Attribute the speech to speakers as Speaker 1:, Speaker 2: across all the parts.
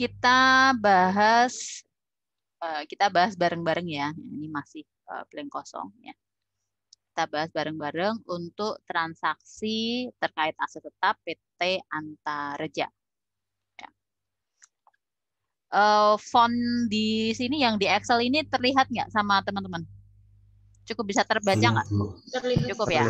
Speaker 1: kita bahas eh, kita bahas bareng-bareng ya. Ini masih uh, blank kosong ya. Kita bahas bareng-bareng untuk transaksi terkait aset tetap PT Antareja. Ya. Uh, font di sini yang di Excel ini terlihat nggak sama teman-teman? Cukup bisa terbaca nggak? Cukup ya.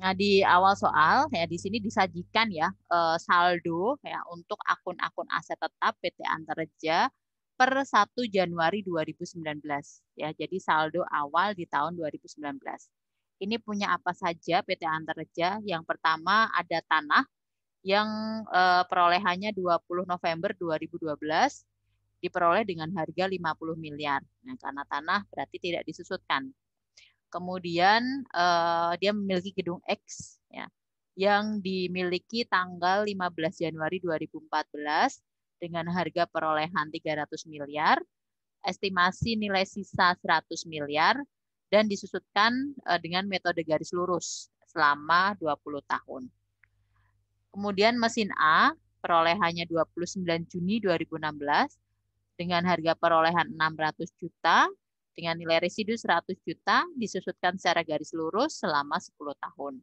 Speaker 1: Nah, di awal soal ya di sini disajikan ya eh, saldo ya untuk akun-akun aset tetap PT Antareja per 1 Januari 2019 ya. Jadi saldo awal di tahun 2019. Ini punya apa saja PT Antareja? Yang pertama ada tanah yang eh, perolehannya 20 November 2012 diperoleh dengan harga 50 miliar. Nah, karena tanah berarti tidak disusutkan. Kemudian uh, dia memiliki gedung X ya yang dimiliki tanggal 15 Januari 2014 dengan harga perolehan 300 miliar, estimasi nilai sisa 100 miliar dan disusutkan eh, dengan metode garis lurus selama 20 tahun. Kemudian mesin A perolehannya 29 Juni 2016 dengan harga perolehan 600 juta, dengan nilai residu 100 juta disusutkan secara garis lurus selama 10 tahun.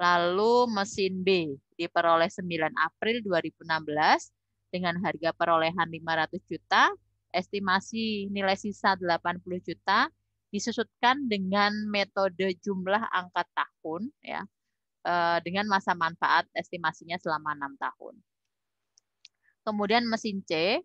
Speaker 1: Lalu mesin B diperoleh 9 April 2016 dengan harga perolehan 500 juta, estimasi nilai sisa 80 juta disusutkan dengan metode jumlah angka tahun ya e, dengan masa manfaat estimasinya selama enam tahun. Kemudian mesin C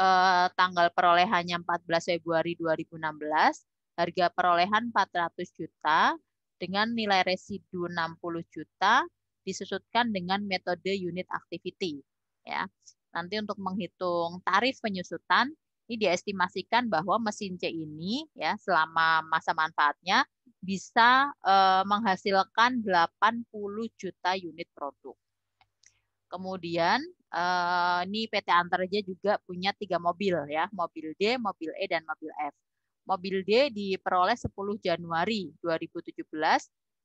Speaker 1: eh, tanggal perolehannya 14 Februari 2016, harga perolehan 400 juta dengan nilai residu 60 juta disusutkan dengan metode unit activity ya. Nanti untuk menghitung tarif penyusutan ini diestimasikan bahwa mesin C ini ya selama masa manfaatnya bisa eh, menghasilkan 80 juta unit produk. Kemudian ini eh, PT Antarja juga punya tiga mobil ya, mobil D, mobil E, dan mobil F. Mobil D diperoleh 10 Januari 2017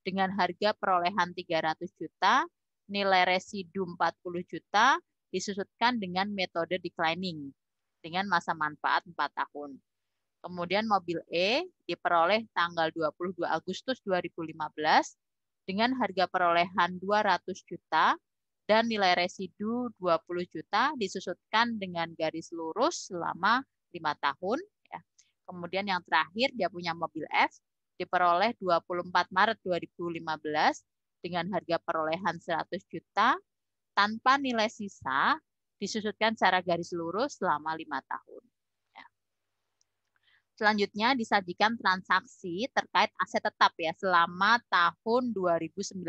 Speaker 1: dengan harga perolehan 300 juta, nilai residu 40 juta, disusutkan dengan metode declining dengan masa manfaat 4 tahun. Kemudian mobil E diperoleh tanggal 22 Agustus 2015 dengan harga perolehan 200 juta, dan nilai residu 20 juta disusutkan dengan garis lurus selama lima tahun. Ya. Kemudian yang terakhir dia punya mobil F diperoleh 24 Maret 2015 dengan harga perolehan 100 juta tanpa nilai sisa disusutkan secara garis lurus selama lima tahun. Ya. Selanjutnya disajikan transaksi terkait aset tetap ya selama tahun 2019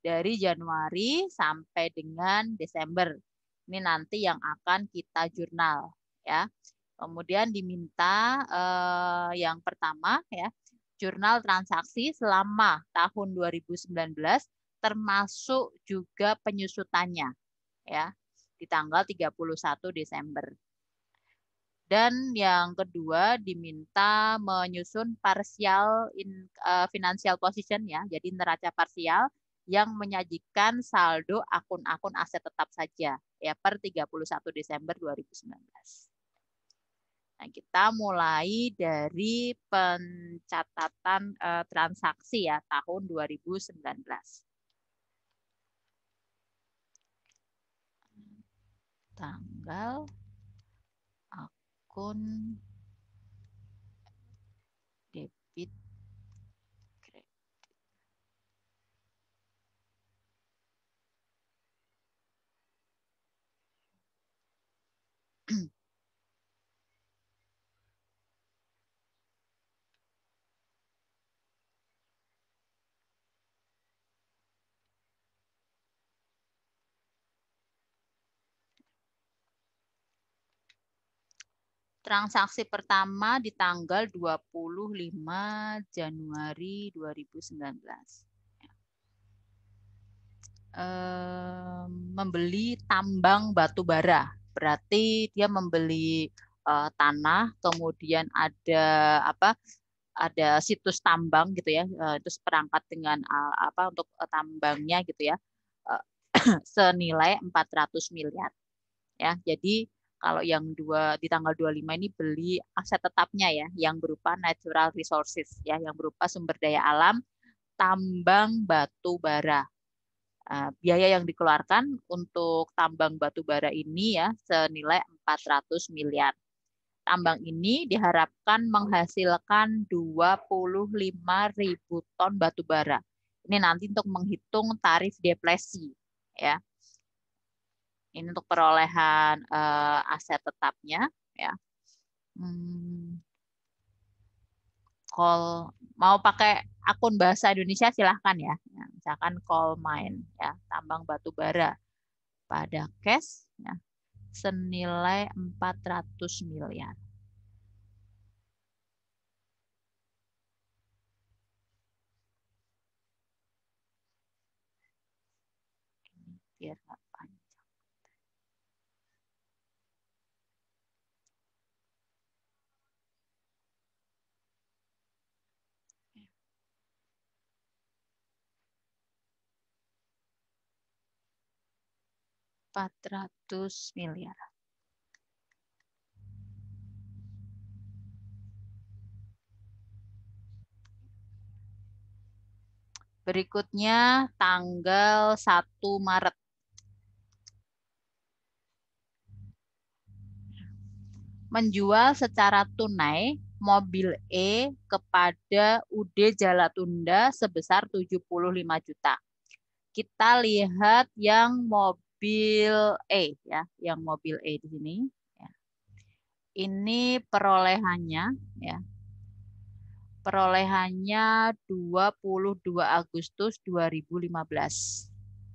Speaker 1: dari Januari sampai dengan Desember. Ini nanti yang akan kita jurnal ya. Kemudian diminta eh, yang pertama ya, jurnal transaksi selama tahun 2019 termasuk juga penyusutannya ya di tanggal 31 Desember. Dan yang kedua diminta menyusun parsial in, uh, financial position ya, jadi neraca parsial yang menyajikan saldo akun-akun aset tetap saja ya per 31 Desember 2019. Nah, kita mulai dari pencatatan eh, transaksi ya tahun 2019. Tanggal akun debit transaksi pertama di tanggal 25 Januari 2019. belas, membeli tambang batu bara. Berarti dia membeli e, tanah, kemudian ada apa? Ada situs tambang gitu ya. E, uh, itu seperangkat dengan apa untuk e, tambangnya gitu ya. Uh, senilai 400 miliar. Ya, jadi kalau yang dua di tanggal 25 ini beli aset tetapnya ya, yang berupa natural resources ya, yang berupa sumber daya alam, tambang batu bara. Uh, biaya yang dikeluarkan untuk tambang batu bara ini ya senilai 400 miliar. Tambang ini diharapkan menghasilkan 25 ribu ton batu bara. Ini nanti untuk menghitung tarif depresi ya. Ini untuk perolehan uh, aset tetapnya ya. Hmm. Call mau pakai akun bahasa Indonesia silahkan ya. ya misalkan call mine ya, tambang batu bara pada cash ya, senilai 400 miliar. biar nggak panjang. 400 miliar. Berikutnya tanggal 1 Maret. Menjual secara tunai mobil E kepada UD Jalatunda sebesar 75 juta. Kita lihat yang mobil mobil A ya, yang mobil A di sini. Ya. Ini perolehannya ya. Perolehannya 22 Agustus 2015.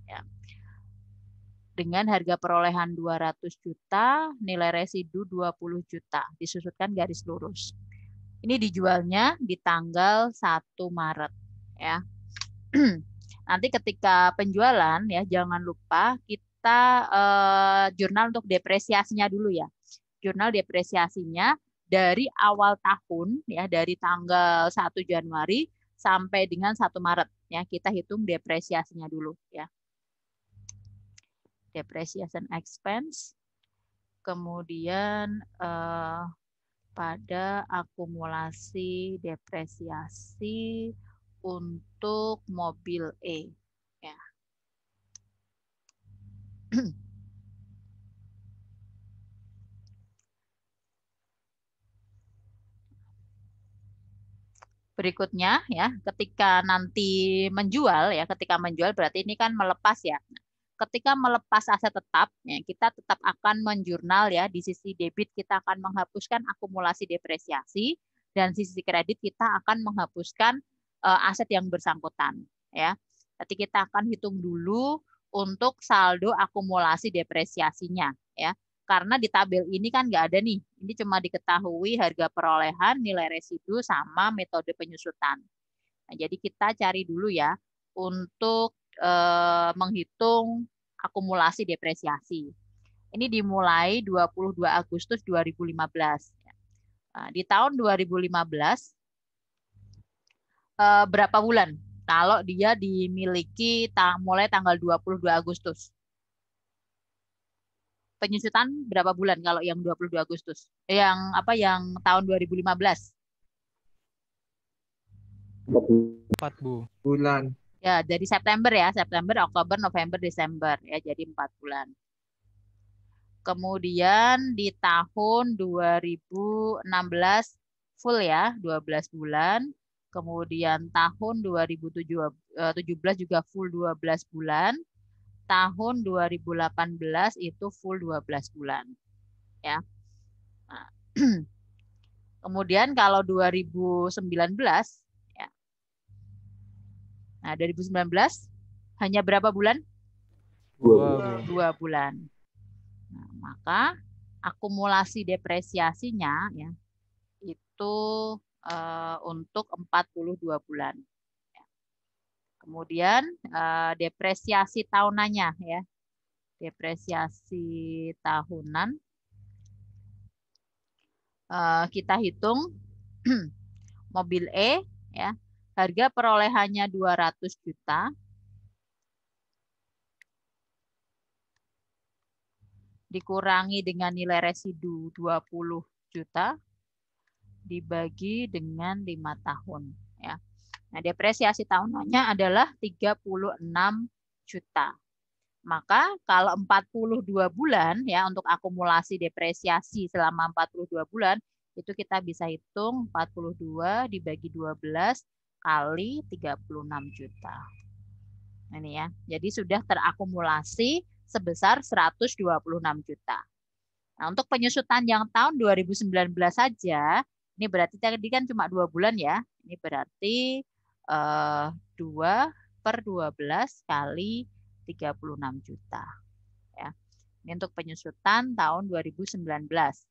Speaker 1: Ya. Dengan harga perolehan 200 juta, nilai residu 20 juta, disusutkan garis lurus. Ini dijualnya di tanggal 1 Maret ya. Nanti ketika penjualan ya jangan lupa kita kita uh, jurnal untuk depresiasinya dulu ya. Jurnal depresiasinya dari awal tahun ya dari tanggal 1 Januari sampai dengan 1 Maret ya kita hitung depresiasinya dulu ya. Depreciation expense kemudian uh, pada akumulasi depresiasi untuk mobil E Berikutnya ya, ketika nanti menjual ya, ketika menjual berarti ini kan melepas ya. Ketika melepas aset tetap, ya, kita tetap akan menjurnal ya di sisi debit kita akan menghapuskan akumulasi depresiasi dan sisi kredit kita akan menghapuskan uh, aset yang bersangkutan ya. Nanti kita akan hitung dulu untuk saldo akumulasi depresiasinya ya. Karena di tabel ini kan nggak ada nih. Ini cuma diketahui harga perolehan, nilai residu sama metode penyusutan. Nah, jadi kita cari dulu ya untuk e, menghitung akumulasi depresiasi. Ini dimulai 22 Agustus 2015. Nah, di tahun 2015 e, eh, berapa bulan kalau dia dimiliki mulai tanggal 22 Agustus. Penyusutan berapa bulan kalau yang 22 Agustus? Eh, yang apa yang tahun 2015?
Speaker 2: 4 bu. bulan.
Speaker 1: Ya, dari September ya, September, Oktober, November, Desember ya, jadi 4 bulan. Kemudian di tahun 2016 full ya, 12 bulan Kemudian tahun 2017 eh, juga full 12 bulan. Tahun 2018 itu full 12 bulan. Ya. Nah. Kemudian kalau 2019 ya. Nah, 2019 hanya berapa bulan? Dua, bulan. Nah, maka akumulasi depresiasinya ya itu uh, untuk 42 bulan. Ya. Kemudian uh, depresiasi tahunannya ya. Depresiasi tahunan uh, kita hitung mobil E ya. Harga perolehannya 200 juta. Dikurangi dengan nilai residu 20 juta dibagi dengan lima tahun ya. Nah, depresiasi tahunannya adalah 36 juta. Maka kalau 42 bulan ya untuk akumulasi depresiasi selama 42 bulan itu kita bisa hitung 42 dibagi 12 kali 36 juta. Ini ya. Jadi sudah terakumulasi sebesar 126 juta. Nah, untuk penyusutan yang tahun 2019 saja ini berarti tadi kan cuma dua bulan ya. Ini berarti uh, eh, 2 per 12 kali 36 juta. Ya. Ini untuk penyusutan tahun 2019.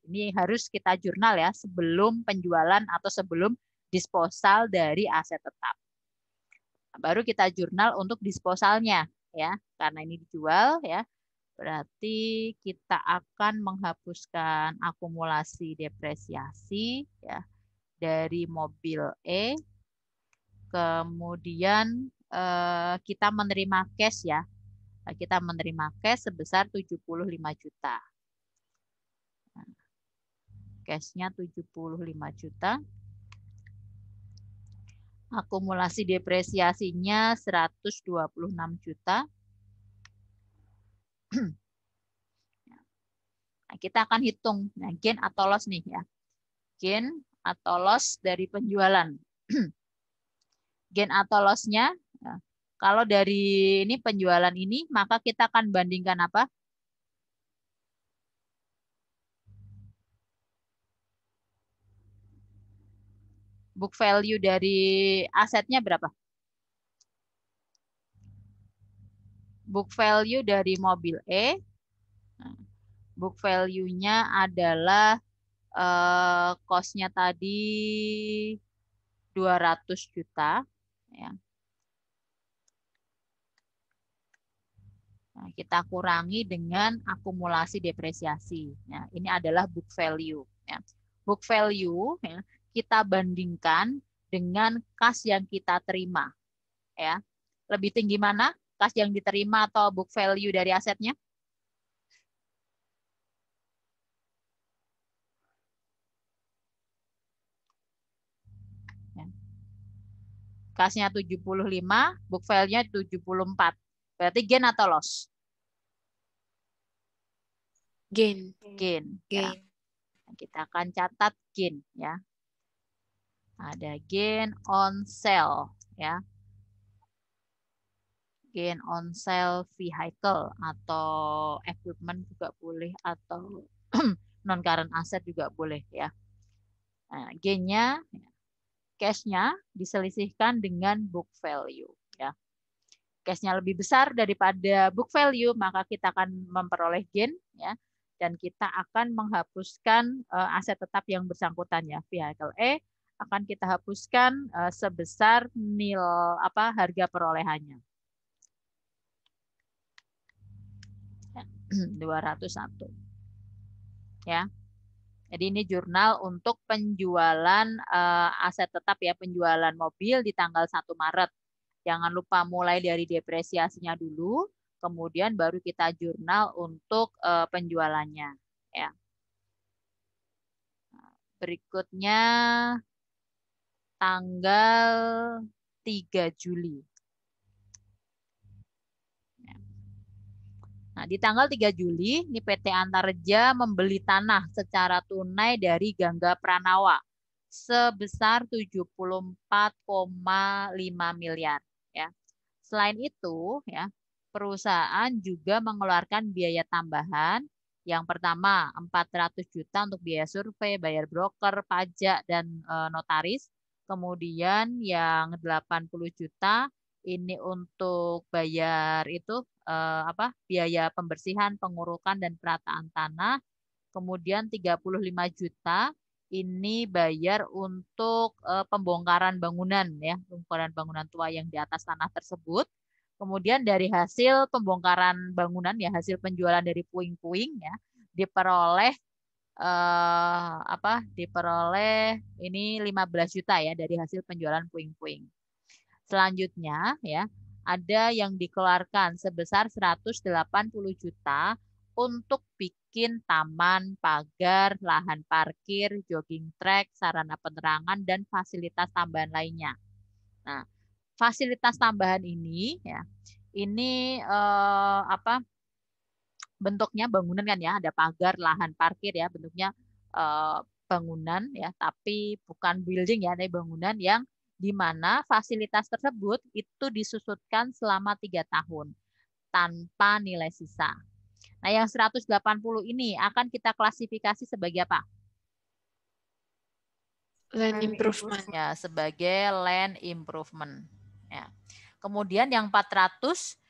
Speaker 1: Ini harus kita jurnal ya sebelum penjualan atau sebelum disposal dari aset tetap. Baru kita jurnal untuk disposalnya ya, karena ini dijual ya. Berarti kita akan menghapuskan akumulasi depresiasi ya dari mobil E. Kemudian eh, kita menerima cash ya. Kita menerima cash sebesar 75 juta. cashnya 75 juta akumulasi depresiasinya 126 juta, nah, kita akan hitung nah, gain atau loss nih ya. Gain atau loss dari penjualan. gain atau lossnya, nah, kalau dari ini penjualan ini maka kita akan bandingkan apa? Book value dari asetnya berapa? book value dari mobil E. Nah, book value-nya adalah kosnya eh, cost-nya tadi 200 juta. Ya. Nah, kita kurangi dengan akumulasi depresiasi. ya ini adalah book value. Ya. Book value ya, kita bandingkan dengan kas yang kita terima. Ya, lebih tinggi mana? kas yang diterima atau book value dari asetnya? Ya. Kasnya 75, book value-nya 74. Berarti gain atau loss? Gain. Gain. Ya. gain. Ya. Kita akan catat gain ya. Ada gain on sale ya. Gain on sale vehicle atau equipment juga boleh atau non current asset juga boleh ya. Nah, gainnya cashnya diselisihkan dengan book value ya. Cashnya lebih besar daripada book value maka kita akan memperoleh gain ya dan kita akan menghapuskan uh, aset tetap yang bersangkutan ya vehicle E akan kita hapuskan eh, sebesar nil apa harga perolehannya. 201. Ya. Jadi ini jurnal untuk penjualan uh, aset tetap ya, penjualan mobil di tanggal 1 Maret. Jangan lupa mulai dari depresiasinya dulu, kemudian baru kita jurnal untuk uh, penjualannya ya. Berikutnya tanggal 3 Juli Nah, di tanggal 3 Juli, ini PT Antarja membeli tanah secara tunai dari Gangga Pranawa sebesar 74,5 miliar ya. Selain itu, ya, perusahaan juga mengeluarkan biaya tambahan yang pertama 400 juta untuk biaya survei, bayar broker, pajak dan eh, notaris. Kemudian yang 80 juta ini untuk bayar itu eh, apa biaya pembersihan, pengurukan dan perataan tanah. Kemudian 35 juta ini bayar untuk eh, pembongkaran bangunan ya, pembongkaran bangunan tua yang di atas tanah tersebut. Kemudian dari hasil pembongkaran bangunan ya hasil penjualan dari puing-puing ya diperoleh eh, apa diperoleh ini 15 juta ya dari hasil penjualan puing-puing. Selanjutnya ya ada yang dikeluarkan sebesar 180 juta untuk bikin taman, pagar, lahan parkir, jogging track, sarana penerangan, dan fasilitas tambahan lainnya. Nah, fasilitas tambahan ini ya, ini eh, apa bentuknya bangunan kan ya, ada pagar, lahan parkir ya, bentuknya eh, bangunan ya, tapi bukan building ya, ada bangunan yang di mana fasilitas tersebut itu disusutkan selama tiga tahun tanpa nilai sisa. Nah, yang 180 ini akan kita klasifikasi sebagai apa? Land improvement. Ya, sebagai land improvement. Ya. Kemudian yang 400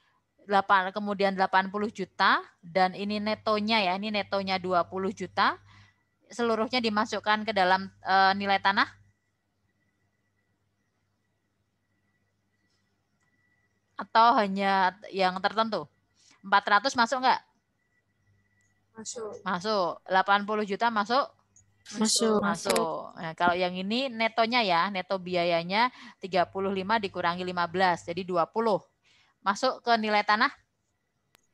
Speaker 1: 8, kemudian 80 juta dan ini netonya ya, ini netonya 20 juta. Seluruhnya dimasukkan ke dalam e, nilai tanah atau hanya yang tertentu? 400 masuk enggak? Masuk. Masuk. 80 juta masuk? Masuk. Masuk. Nah, kalau yang ini netonya ya, neto biayanya 35 dikurangi 15, jadi 20. Masuk ke nilai tanah?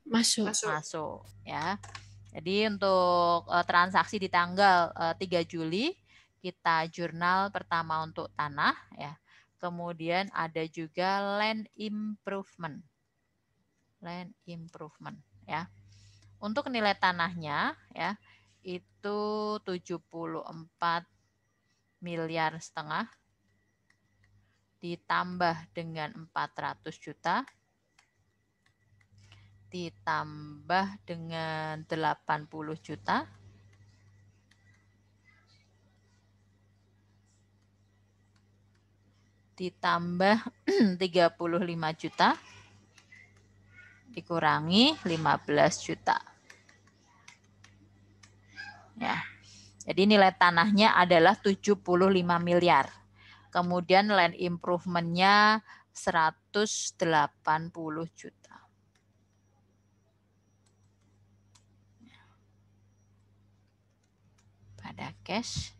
Speaker 1: Masuk. Masuk. Masuk ya. Jadi untuk eh, transaksi di tanggal uh, eh, 3 Juli kita jurnal pertama untuk tanah ya. Kemudian ada juga land improvement. Land improvement ya. Untuk nilai tanahnya ya itu 74 miliar setengah ditambah dengan 400 juta ditambah dengan 80 juta ditambah 35 juta dikurangi 15 juta. Ya. Jadi nilai tanahnya adalah 75 miliar. Kemudian land improvementnya 180 juta. Pada cash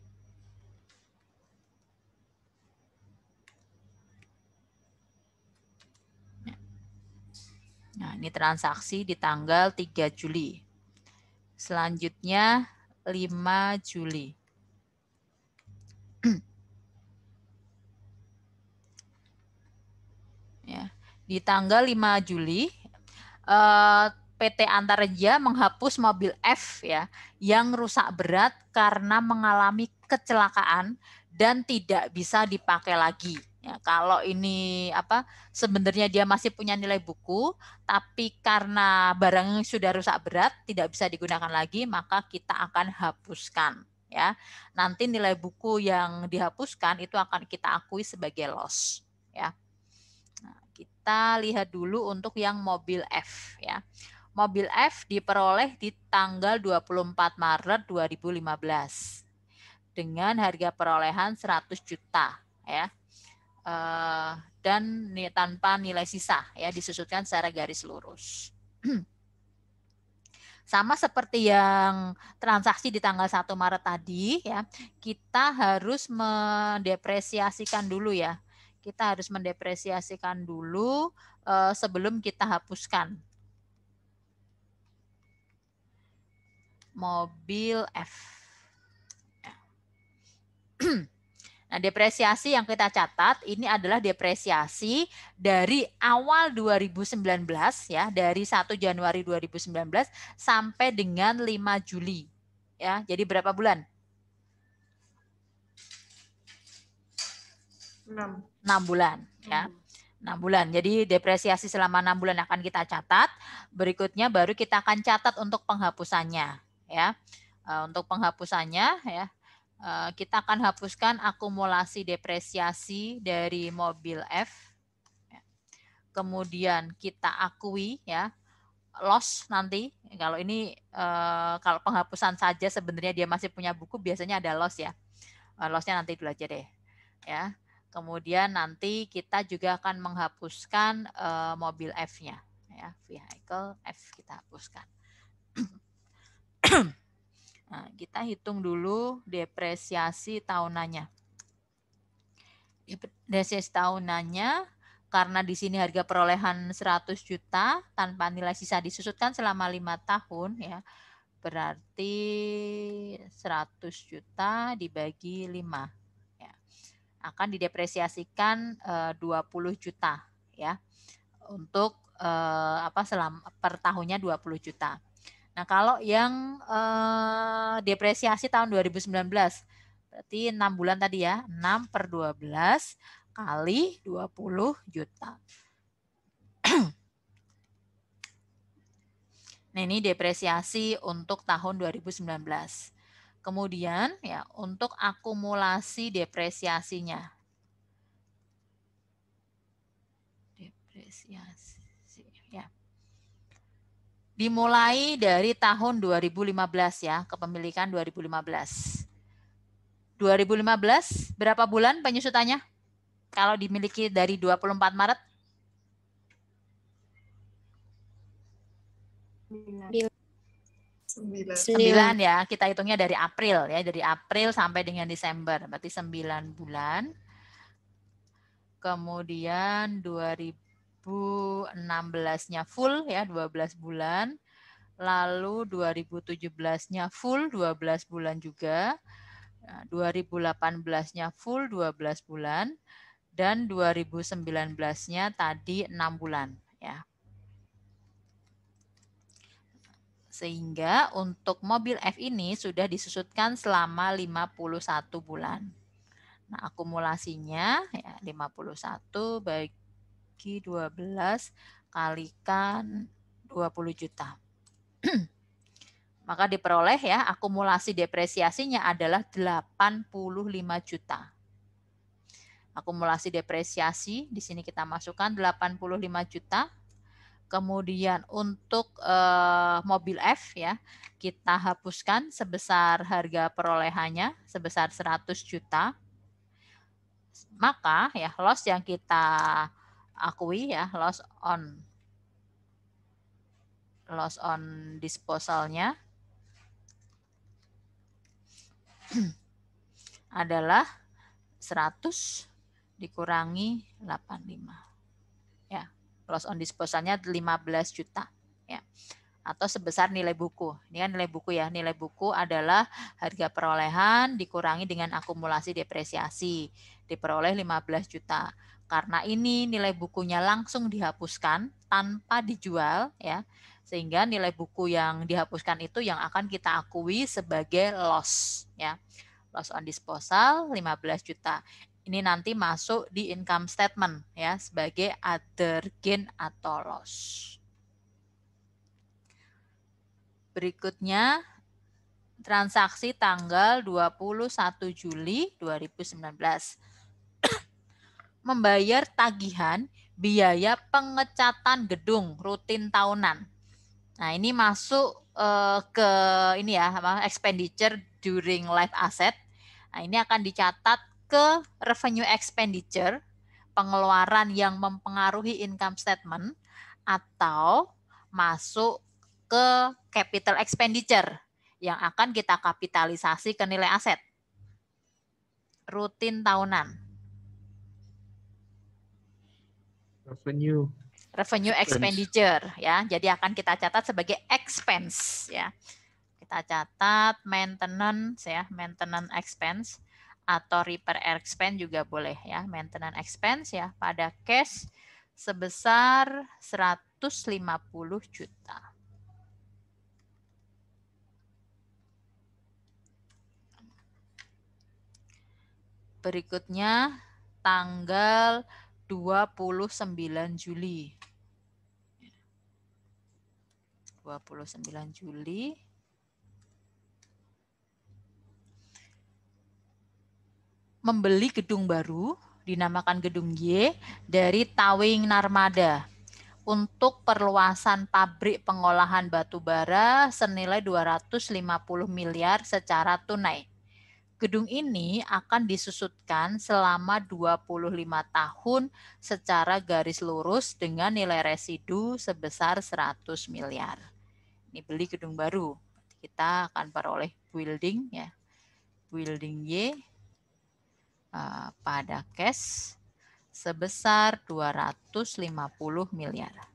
Speaker 1: Nah, ini transaksi di tanggal 3 Juli. Selanjutnya 5 Juli. ya, di tanggal 5 Juli eh, PT Antarja menghapus mobil F ya yang rusak berat karena mengalami kecelakaan dan tidak bisa dipakai lagi. Ya, kalau ini apa sebenarnya dia masih punya nilai buku, tapi karena barang sudah rusak berat tidak bisa digunakan lagi, maka kita akan hapuskan. Ya, nanti nilai buku yang dihapuskan itu akan kita akui sebagai loss. Ya, nah, kita lihat dulu untuk yang mobil F. Ya, mobil F diperoleh di tanggal 24 Maret 2015 dengan harga perolehan 100 juta ya. Eh, dan nih tanpa nilai sisa ya disusutkan secara garis lurus. Sama seperti yang transaksi di tanggal 1 Maret tadi ya, kita harus mendepresiasikan dulu ya. Kita harus mendepresiasikan dulu eh, sebelum kita hapuskan. Mobil F Nah, depresiasi yang kita catat ini adalah depresiasi dari awal 2019 ya, dari 1 Januari 2019 sampai dengan 5 Juli. Ya, jadi berapa bulan? 6. 6 bulan ya. 6 hmm. bulan. Jadi depresiasi selama 6 bulan akan kita catat. Berikutnya baru kita akan catat untuk penghapusannya ya. Eh, untuk penghapusannya ya Eh, kita akan hapuskan akumulasi depresiasi dari mobil F. Ya. Kemudian kita akui ya loss nanti kalau ini eh, kalau penghapusan saja sebenarnya dia masih punya buku biasanya ada loss ya. Eh, lossnya nanti dulu aja deh. Ya. Kemudian nanti kita juga akan menghapuskan mobil F-nya ya, vehicle F kita hapuskan. Nah, kita hitung dulu depresiasi tahunannya. Depresiasi tahunannya karena di sini harga perolehan 100 juta tanpa nilai sisa disusutkan selama lima tahun ya. Berarti 100 juta dibagi 5 ya. Akan didepresiasikan eh, 20 juta ya. Untuk eh, apa selama per tahunnya 20 juta. Nah, kalau yang eh, depresiasi tahun 2019, berarti 6 bulan tadi ya, 6 per 12 kali 20 juta. nah, ini depresiasi untuk tahun 2019. Kemudian ya untuk akumulasi depresiasinya. Depresiasi dimulai dari tahun 2015 ya, kepemilikan 2015. 2015 berapa bulan penyusutannya? Kalau dimiliki dari 24 Maret? 9. 9.
Speaker 2: sembilan
Speaker 1: ya, kita hitungnya dari April ya, dari April sampai dengan Desember, berarti 9 bulan. Kemudian 2000 2016-nya full ya 12 bulan, lalu 2017-nya full 12 bulan juga, 2018-nya nah, full 12 bulan, dan 2019-nya tadi 6 bulan ya. Sehingga untuk mobil F ini sudah disusutkan selama 51 bulan. Nah, akumulasinya ya 51 baik dibagi 12 kalikan 20 juta. Maka diperoleh ya akumulasi depresiasinya adalah 85 juta. Akumulasi depresiasi di sini kita masukkan 85 juta. Kemudian untuk eh, mobil F ya, kita hapuskan sebesar harga perolehannya sebesar 100 juta maka ya loss yang kita akui ya loss on loss on disposalnya adalah 100 dikurangi 85. Ya, loss on disposalnya 15 juta, ya. Atau sebesar nilai buku. Ini kan nilai buku ya. Nilai buku adalah harga perolehan dikurangi dengan akumulasi depresiasi. Diperoleh 15 juta. Karena ini nilai bukunya langsung dihapuskan tanpa dijual ya. Sehingga nilai buku yang dihapuskan itu yang akan kita akui sebagai loss ya. Loss on disposal 15 juta. Ini nanti masuk di income statement ya sebagai other gain atau loss. Berikutnya transaksi tanggal 21 Juli 2019 membayar tagihan biaya pengecatan gedung rutin tahunan. Nah, ini masuk eh, ke ini ya, expenditure during life asset. Nah, ini akan dicatat ke revenue expenditure, pengeluaran yang mempengaruhi income statement atau masuk ke capital expenditure yang akan kita kapitalisasi ke nilai aset rutin tahunan. Revenue. Revenue expenditure ya. Jadi akan kita catat sebagai expense ya. Kita catat maintenance ya, maintenance expense atau repair expense juga boleh ya. Maintenance expense ya pada cash sebesar 150 juta. Berikutnya tanggal 29 Juli. 29 Juli. Membeli gedung baru dinamakan gedung Y dari Tawing Narmada untuk perluasan pabrik pengolahan batu bara senilai 250 miliar secara tunai. Gedung ini akan disusutkan selama 25 tahun secara garis lurus dengan nilai residu sebesar 100 miliar. Ini beli gedung baru. Kita akan peroleh building ya. Building Y uh, pada cash sebesar 250 miliar.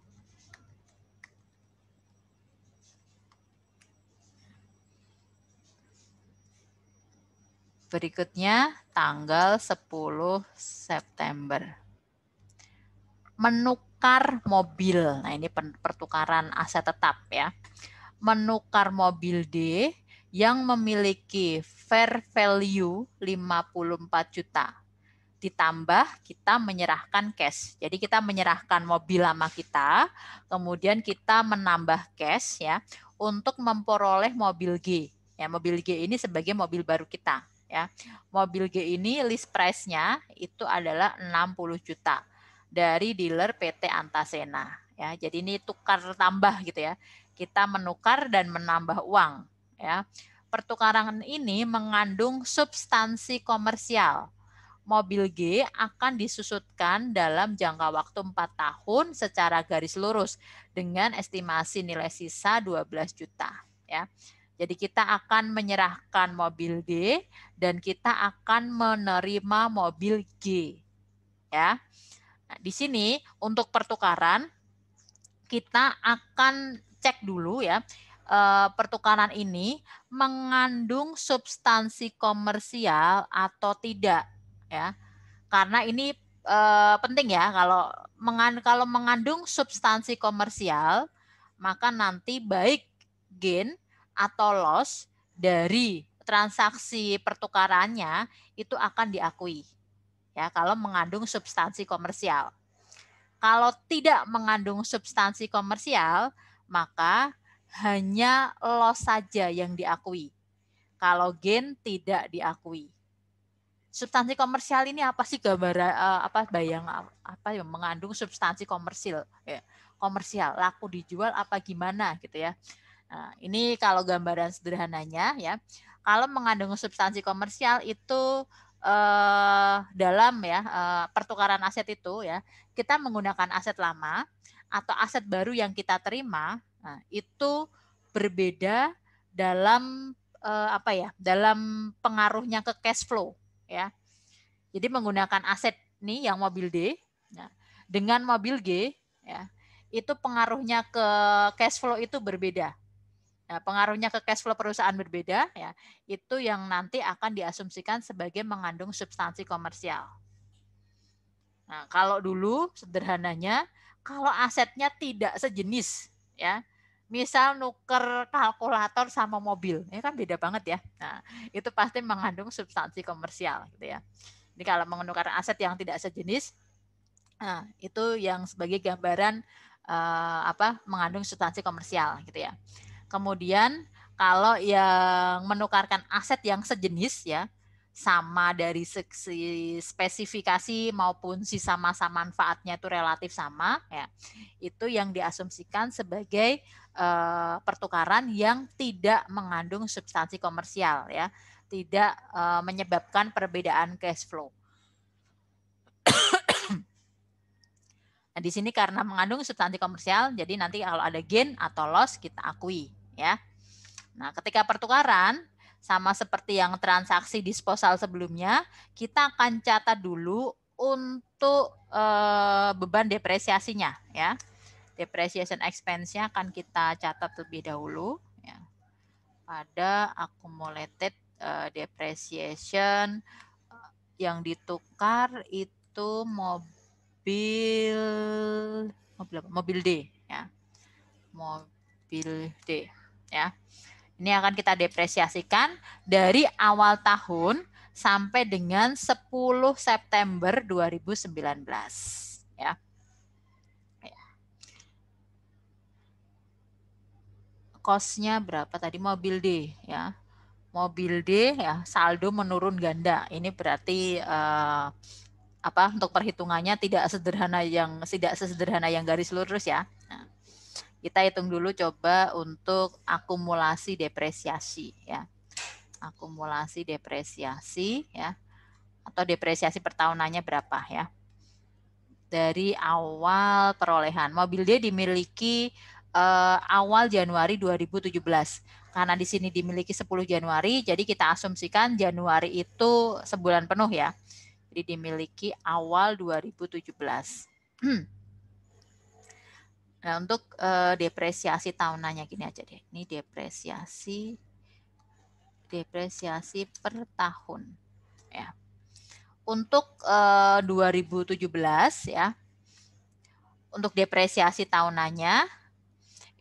Speaker 1: Berikutnya tanggal 10 September. Menukar mobil. Nah, ini pertukaran aset tetap ya. Menukar mobil D yang memiliki fair value 54 juta ditambah kita menyerahkan cash. Jadi kita menyerahkan mobil lama kita, kemudian kita menambah cash ya untuk memperoleh mobil G. Ya, mobil G ini sebagai mobil baru kita ya. Mobil G ini list price-nya itu adalah 60 juta dari dealer PT Antasena ya. Jadi ini tukar tambah gitu ya. Kita menukar dan menambah uang ya. Pertukaran ini mengandung substansi komersial. Mobil G akan disusutkan dalam jangka waktu 4 tahun secara garis lurus dengan estimasi nilai sisa 12 juta ya. Jadi kita akan menyerahkan mobil D dan kita akan menerima mobil G. Ya. Nah, di sini untuk pertukaran kita akan cek dulu ya eh, pertukaran ini mengandung substansi komersial atau tidak ya. Karena ini e, penting ya kalau mengan, kalau mengandung substansi komersial maka nanti baik gain atau loss dari transaksi pertukarannya itu akan diakui ya kalau mengandung substansi komersial. Kalau tidak mengandung substansi komersial, maka hanya loss saja yang diakui. Kalau gain tidak diakui. Substansi komersial ini apa sih gambar eh, apa bayang apa yang mengandung substansi komersil ya, komersial laku dijual apa gimana gitu ya. Nah, ini kalau gambaran sederhananya ya. Kalau mengandung substansi komersial itu eh, dalam ya eh, pertukaran aset itu ya, kita menggunakan aset lama atau aset baru yang kita terima, nah, itu berbeda dalam eh, apa ya? Dalam pengaruhnya ke cash flow ya. Jadi menggunakan aset nih yang mobil D ya, dengan mobil G ya, itu pengaruhnya ke cash flow itu berbeda Nah, pengaruhnya ke cash flow perusahaan berbeda ya, itu yang nanti akan diasumsikan sebagai mengandung substansi komersial. Nah, kalau dulu sederhananya kalau asetnya tidak sejenis ya. Misal nuker kalkulator sama mobil, ini kan beda banget ya. Nah, itu pasti mengandung substansi komersial gitu ya. Jadi kalau menukar aset yang tidak sejenis nah, itu yang sebagai gambaran eh, apa mengandung substansi komersial gitu ya. Kemudian kalau yang menukarkan aset yang sejenis ya sama dari seksi spesifikasi maupun sisa masa manfaatnya itu relatif sama ya itu yang diasumsikan sebagai uh, pertukaran yang tidak mengandung substansi komersial ya tidak uh, menyebabkan perbedaan cash flow Nah, di sini karena mengandung substansi komersial, jadi nanti kalau ada gain atau loss kita akui, ya. Nah, ketika pertukaran sama seperti yang transaksi disposal sebelumnya, kita akan catat dulu untuk e, beban depresiasinya, ya. Depreciation expense-nya akan kita catat terlebih dahulu, ya. Pada accumulated e, depreciation eh, yang ditukar itu mobil mobil mobil apa? mobil D ya. Mobil D ya. Ini akan kita depresiasikan dari awal tahun sampai dengan 10 September 2019 ya. ya. Kosnya berapa tadi mobil D ya. Mobil D ya saldo menurun ganda. Ini berarti uh, apa untuk perhitungannya tidak sederhana yang tidak sesederhana yang garis lurus ya. Nah, kita hitung dulu coba untuk akumulasi depresiasi ya. Akumulasi depresiasi ya atau depresiasi per tahunannya berapa ya. Dari awal perolehan mobil dia dimiliki eh, awal Januari 2017. Karena di sini dimiliki 10 Januari, jadi kita asumsikan Januari itu sebulan penuh ya jadi dimiliki awal 2017. Hmm. nah, untuk eh, depresiasi tahunannya gini aja deh. Ini depresiasi depresiasi per tahun ya. Untuk eh, tujuh 2017 ya. Untuk depresiasi tahunannya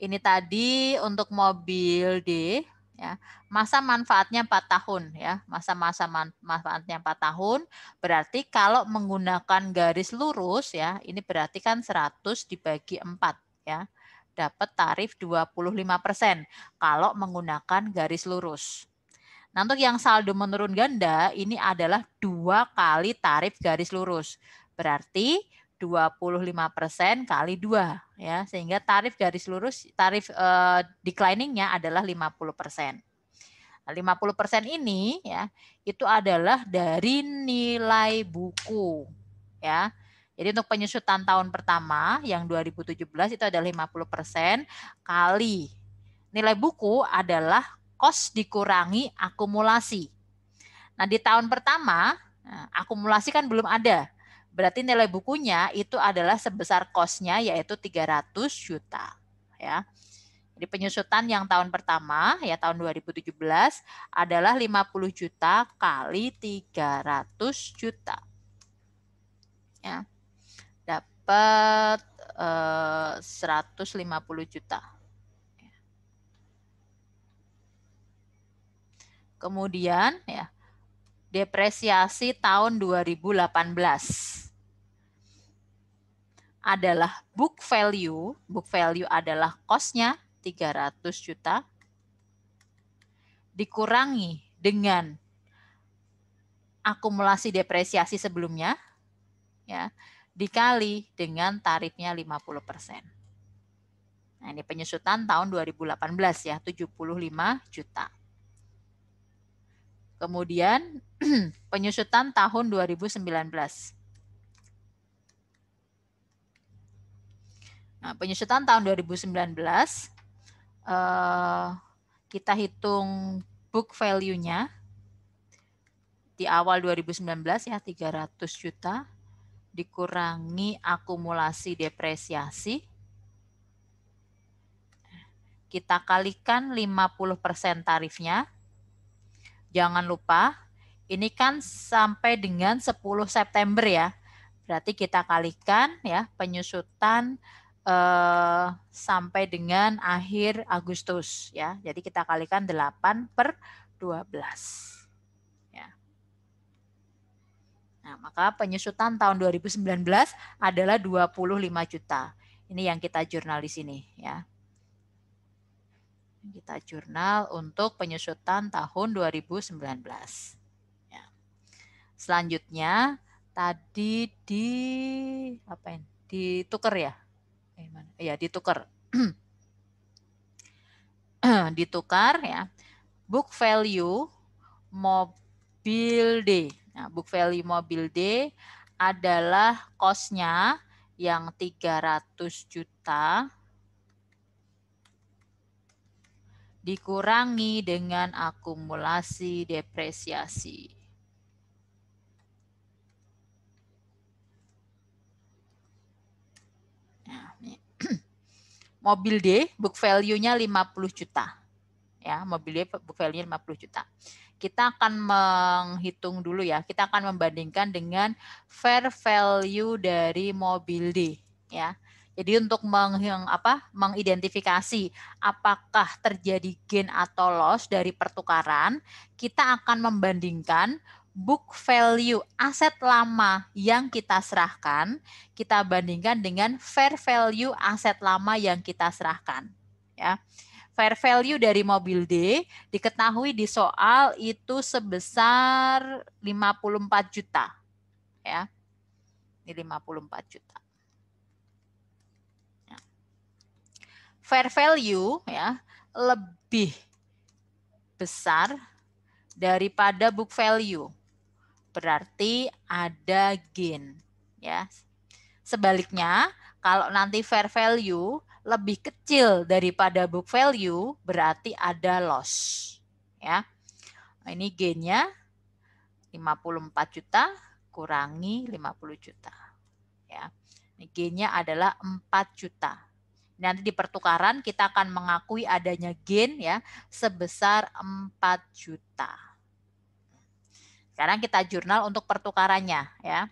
Speaker 1: ini tadi untuk mobil D ya. Masa manfaatnya 4 tahun ya. Masa-masa manfaatnya 4 tahun berarti kalau menggunakan garis lurus ya, ini berarti kan 100 dibagi 4 ya. Dapat tarif 25% kalau menggunakan garis lurus. Nah, untuk yang saldo menurun ganda ini adalah dua kali tarif garis lurus. Berarti 25% kali dua ya sehingga tarif garis lurus tarif eh, decliningnya adalah 50%. Nah, 50% ini ya itu adalah dari nilai buku ya. Jadi untuk penyusutan tahun pertama yang 2017 itu adalah 50% kali nilai buku adalah kos dikurangi akumulasi. Nah, di tahun pertama nah, akumulasi kan belum ada Berarti nilai bukunya itu adalah sebesar kosnya yaitu 300 juta. Ya. Jadi penyusutan yang tahun pertama ya tahun 2017 adalah 50 juta kali 300 juta. Ya. Dapat eh, 150 juta. Kemudian ya depresiasi tahun 2018 adalah book value, book value adalah kosnya nya 300 juta dikurangi dengan akumulasi depresiasi sebelumnya ya dikali dengan tarifnya 50%. Nah, ini penyusutan tahun 2018 ya, 75 juta. Kemudian penyusutan tahun 2019 Nah, penyusutan tahun 2019 eh, kita hitung book value-nya di awal 2019 ya 300 juta dikurangi akumulasi depresiasi kita kalikan 50% tarifnya. Jangan lupa, ini kan sampai dengan 10 September ya. Berarti kita kalikan ya penyusutan Eh, sampai dengan akhir Agustus ya. Jadi kita kalikan 8 per 12. Ya. Nah, maka penyusutan tahun 2019 adalah 25 juta. Ini yang kita jurnal di sini ya. Kita jurnal untuk penyusutan tahun 2019. Ya. Selanjutnya tadi di apa di Ditukar ya Ya, ditukar. ditukar ya. Book value mobil D. Nah, book value mobil D adalah kosnya yang 300 juta dikurangi dengan akumulasi depresiasi. mobil D book value-nya 50 juta. Ya, mobil D book value-nya 50 juta. Kita akan menghitung dulu ya. Kita akan membandingkan dengan fair value dari mobil D, ya. Jadi untuk meng, apa, mengidentifikasi apakah terjadi gain atau loss dari pertukaran, kita akan membandingkan book value aset lama yang kita serahkan kita bandingkan dengan fair value aset lama yang kita serahkan ya fair value dari mobil D diketahui di soal itu sebesar 54 juta ya ini 54 juta ya. fair value ya lebih besar daripada book value berarti ada gain ya. Sebaliknya, kalau nanti fair value lebih kecil daripada book value, berarti ada loss ya. Nah, ini gainnya 54 juta kurangi 50 juta ya. Ini gainnya adalah 4 juta. Nanti di pertukaran kita akan mengakui adanya gain ya sebesar 4 juta. Sekarang kita jurnal untuk pertukarannya ya.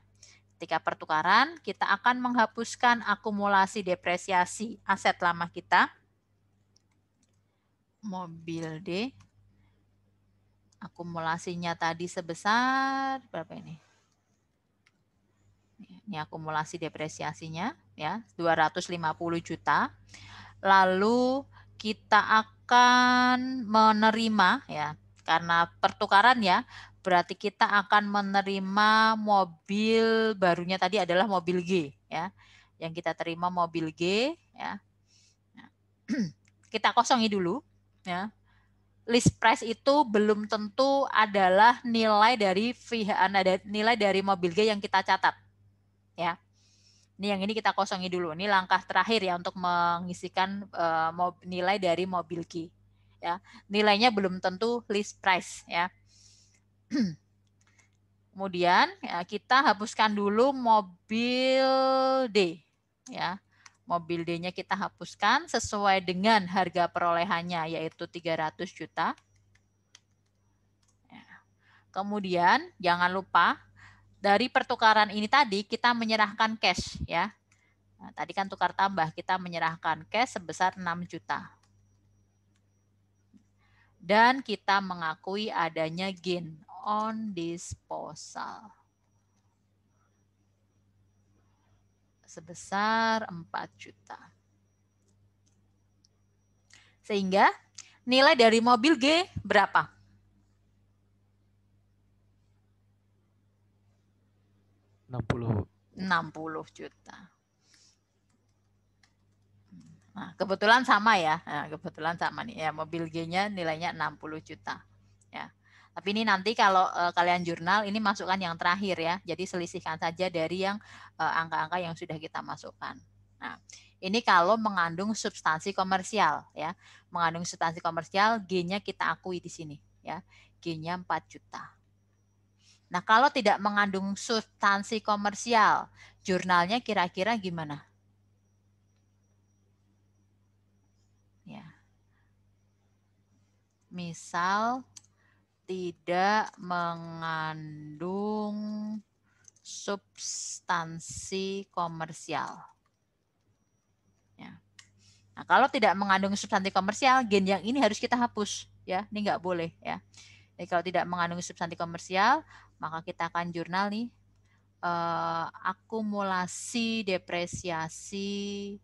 Speaker 1: Ketika pertukaran, kita akan menghapuskan akumulasi depresiasi aset lama kita. Mobil D akumulasinya tadi sebesar berapa ini? Ini akumulasi depresiasinya ya, 250 juta. Lalu kita akan menerima ya karena pertukaran ya, berarti kita akan menerima mobil barunya tadi adalah mobil G ya yang kita terima mobil G ya kita kosongi dulu ya list price itu belum tentu adalah nilai dari eh, nilai dari mobil G yang kita catat ya ini yang ini kita kosongi dulu ini langkah terakhir ya untuk mengisikan uh, nilai dari mobil G ya nilainya belum tentu list price ya Kemudian ya, kita hapuskan dulu mobil D. Ya, mobil D-nya kita hapuskan sesuai dengan harga perolehannya yaitu 300 juta. Ya. Kemudian jangan lupa dari pertukaran ini tadi kita menyerahkan cash ya. Nah, tadi kan tukar tambah kita menyerahkan cash sebesar 6 juta dan kita mengakui adanya gain on disposal sebesar 4 juta. Sehingga nilai dari mobil G berapa? Enam puluh. enam puluh juta. Nah, kebetulan sama ya. Nah, kebetulan sama nih ya, mobil G-nya nilainya enam puluh juta. Tapi ini nanti kalau uh, kalian jurnal ini masukkan yang terakhir ya. Jadi selisihkan saja dari yang eh, angka-angka uh, yang sudah kita masukkan. Nah, ini kalau mengandung substansi komersial ya. Mengandung substansi komersial G-nya kita akui di sini ya. G-nya 4 juta. Nah, kalau tidak mengandung substansi komersial, jurnalnya kira-kira gimana? Ya. Misal tidak mengandung substansi komersial. Ya. Nah, kalau tidak mengandung substansi komersial, gen yang ini harus kita hapus, ya. Ini nggak boleh, ya. Jadi kalau tidak mengandung substansi komersial, maka kita akan jurnali nih eh, akumulasi depresiasi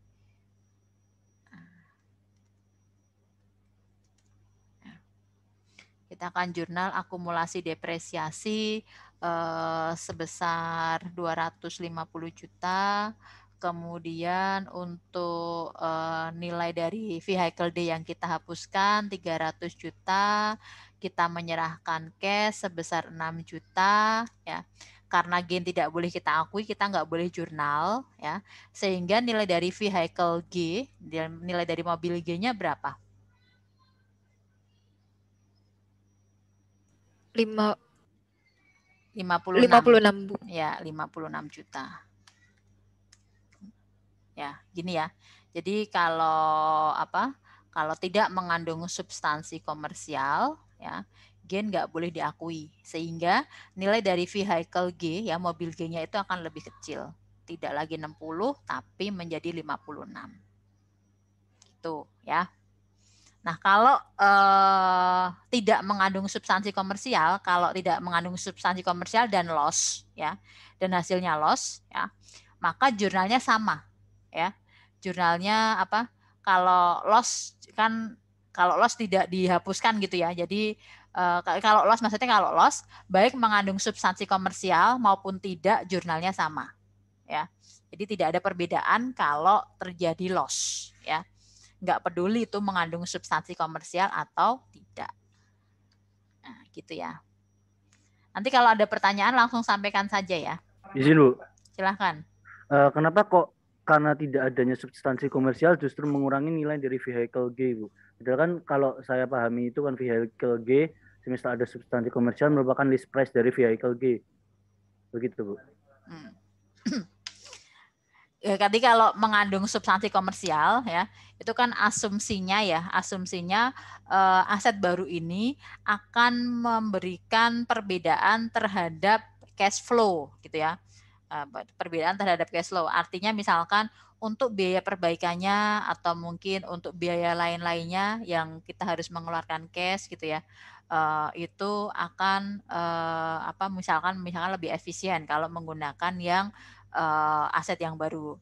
Speaker 1: kita akan jurnal akumulasi depresiasi eh, sebesar 250 juta. Kemudian untuk eh, nilai dari vehicle D yang kita hapuskan 300 juta, kita menyerahkan cash sebesar 6 juta ya karena gain tidak boleh kita akui, kita nggak boleh jurnal, ya. Sehingga nilai dari vehicle G, nilai dari mobil G-nya berapa? lima lima puluh puluh enam Bu. Ya, lima puluh enam juta. Ya, gini ya. Jadi kalau apa? Kalau tidak mengandung substansi komersial, ya, gen nggak boleh diakui. Sehingga nilai dari vehicle G, ya mobil G-nya itu akan lebih kecil. Tidak lagi 60, tapi menjadi 56. itu ya. Nah, kalau eh, tidak mengandung substansi komersial, kalau tidak mengandung substansi komersial dan loss, ya, dan hasilnya loss, ya, maka jurnalnya sama, ya. Jurnalnya apa? Kalau loss kan kalau loss tidak dihapuskan gitu ya. Jadi eh, kalau loss maksudnya kalau loss baik mengandung substansi komersial maupun tidak jurnalnya sama, ya. Jadi tidak ada perbedaan kalau terjadi loss, ya nggak peduli itu mengandung substansi komersial atau tidak. Nah, gitu ya. Nanti kalau ada pertanyaan langsung sampaikan saja ya. Izin Bu. Silahkan.
Speaker 2: Uh, kenapa kok karena tidak adanya substansi komersial justru mengurangi nilai dari vehicle G, Bu? Padahal kan kalau saya pahami itu kan vehicle G, semisal ada substansi komersial merupakan list price dari vehicle G. Begitu, Bu.
Speaker 1: Hmm. Eh, tadi kalau mengandung substansi komersial ya itu kan asumsinya ya asumsinya eh, aset baru ini akan memberikan perbedaan terhadap cash flow gitu ya eh, perbedaan terhadap cash flow artinya misalkan untuk biaya perbaikannya atau mungkin untuk biaya lain-lainnya yang kita harus mengeluarkan cash gitu ya Uh, itu akan uh, apa misalkan misalkan lebih efisien kalau menggunakan yang uh, aset yang baru.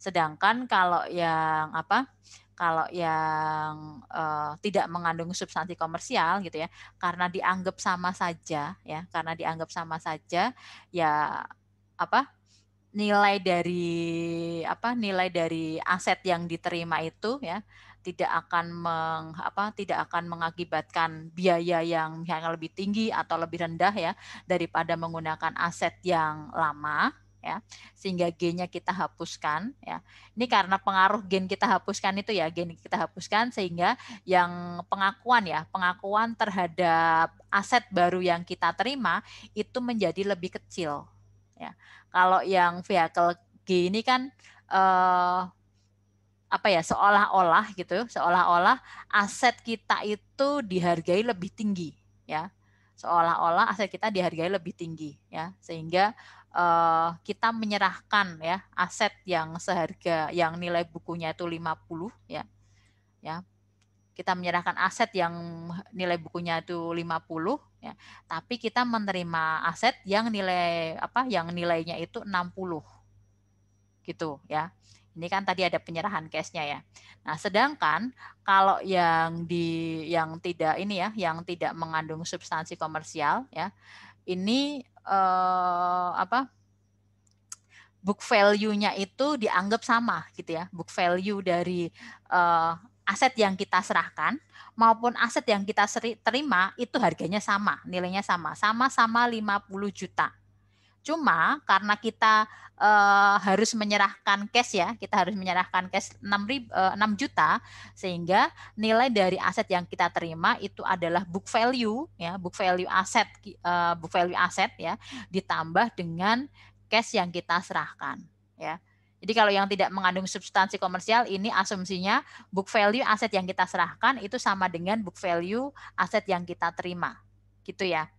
Speaker 1: Sedangkan kalau yang apa? Kalau yang uh, tidak mengandung substansi komersial gitu ya, karena dianggap sama saja ya, karena dianggap sama saja ya apa? nilai dari apa nilai dari aset yang diterima itu ya tidak akan meng, apa tidak akan mengakibatkan biaya yang yang lebih tinggi atau lebih rendah ya daripada menggunakan aset yang lama ya sehingga gennya kita hapuskan ya ini karena pengaruh gen kita hapuskan itu ya gen kita hapuskan sehingga yang pengakuan ya pengakuan terhadap aset baru yang kita terima itu menjadi lebih kecil ya kalau yang vehicle G ini kan eh, apa ya seolah-olah gitu seolah-olah aset kita itu dihargai lebih tinggi ya seolah-olah aset kita dihargai lebih tinggi ya sehingga uh, kita menyerahkan ya aset yang seharga yang nilai bukunya itu 50 ya. Ya. Kita menyerahkan aset yang nilai bukunya itu 50 ya. Tapi kita menerima aset yang nilai apa yang nilainya itu 60. Gitu ya. Ini kan tadi ada penyerahan nya ya. Nah, sedangkan kalau yang di yang tidak ini ya, yang tidak mengandung substansi komersial ya, ini uh, apa book value-nya itu dianggap sama gitu ya book value dari uh, aset yang kita serahkan maupun aset yang kita terima itu harganya sama, nilainya sama, sama-sama 50 juta. Cuma karena kita uh, harus menyerahkan cash ya, kita harus menyerahkan cash 6, rib, uh, eh, 6 juta sehingga nilai dari aset yang kita terima itu adalah book value ya, book value aset uh, book value aset ya ditambah dengan cash yang kita serahkan ya. Jadi kalau yang tidak mengandung substansi komersial ini asumsinya book value aset yang kita serahkan itu sama dengan book value aset yang kita terima. Gitu ya.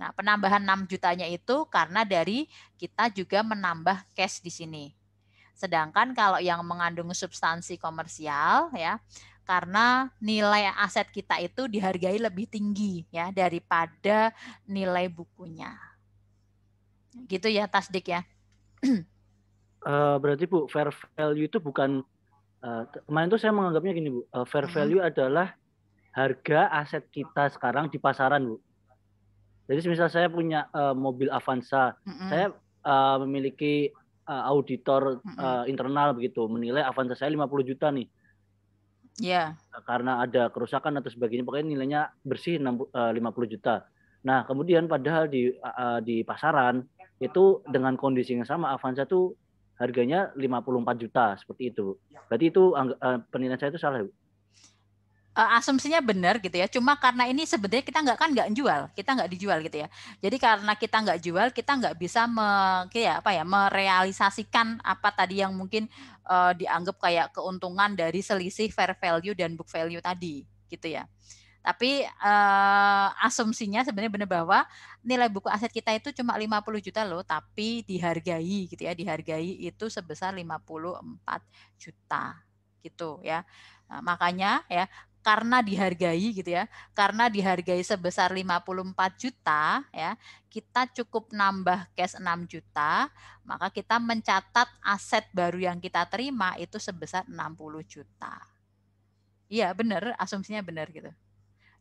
Speaker 1: Nah, penambahan 6 jutanya itu karena dari kita juga menambah cash di sini. Sedangkan kalau yang mengandung substansi komersial ya, karena nilai aset kita itu dihargai lebih tinggi ya daripada nilai bukunya. Gitu ya Tasdik ya.
Speaker 2: Uh, berarti Bu, fair value itu bukan uh, kemarin itu saya menganggapnya gini Bu, uh, fair mm-hmm. value hmm. adalah harga aset kita sekarang di pasaran Bu. Jadi misal saya punya uh, mobil Avanza, mm -hmm. saya uh, memiliki uh, auditor mm -hmm. uh, internal begitu menilai Avanza saya 50 juta nih. Iya. Yeah. Karena ada kerusakan atau sebagainya, pokoknya nilainya bersih 60, uh, 50 juta. Nah, kemudian padahal di uh, di pasaran itu dengan kondisi yang sama Avanza tuh harganya 54 juta seperti itu. Berarti itu uh, penilaian saya itu salah, Bu.
Speaker 1: Eh, asumsinya benar gitu ya. Cuma karena ini sebenarnya kita nggak kan nggak jual, kita nggak dijual gitu ya. Jadi karena kita nggak jual, kita nggak bisa me, kayak apa ya merealisasikan apa tadi yang mungkin uh, dianggap kayak keuntungan dari selisih fair value dan book value tadi gitu ya. Tapi uh, asumsinya sebenarnya benar bahwa nilai buku aset kita itu cuma 50 juta loh, tapi dihargai gitu ya, dihargai itu sebesar 54 juta gitu ya. Nah, makanya ya karena dihargai gitu ya. Karena dihargai sebesar 54 juta ya, kita cukup nambah cash 6 juta, maka kita mencatat aset baru yang kita terima itu sebesar 60 juta. Iya, benar, asumsinya benar gitu.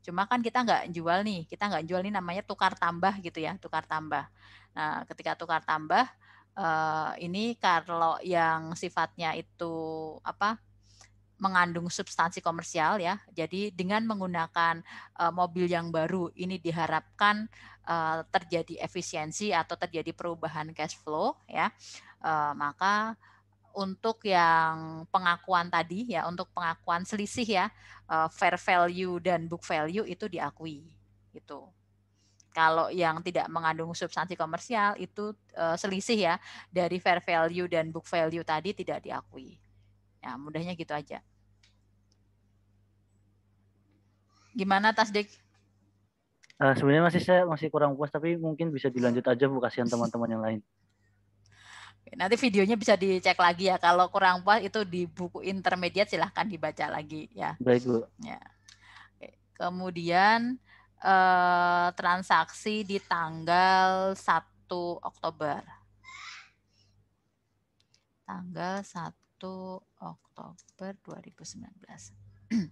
Speaker 1: Cuma kan kita nggak jual nih, kita nggak jual nih namanya tukar tambah gitu ya, tukar tambah. Nah, ketika tukar tambah eh, ini kalau yang sifatnya itu apa? mengandung substansi komersial ya. Jadi dengan menggunakan uh, mobil yang baru ini diharapkan uh, terjadi efisiensi atau terjadi perubahan cash flow ya. Uh, maka untuk yang pengakuan tadi ya untuk pengakuan selisih ya uh, fair value dan book value itu diakui gitu. Kalau yang tidak mengandung substansi komersial itu uh, selisih ya dari fair value dan book value tadi tidak diakui. Ya, mudahnya gitu aja. Gimana Tasdik?
Speaker 2: Uh, sebenarnya masih saya masih kurang puas tapi mungkin bisa dilanjut aja Bu kasihan teman-teman yang lain.
Speaker 1: Nanti videonya bisa dicek lagi ya kalau kurang puas itu di buku intermediate silahkan dibaca lagi ya. Baik Bu. Ya. Oke. Kemudian eh, transaksi di tanggal 1 Oktober. Tanggal 1 Oktober 2019.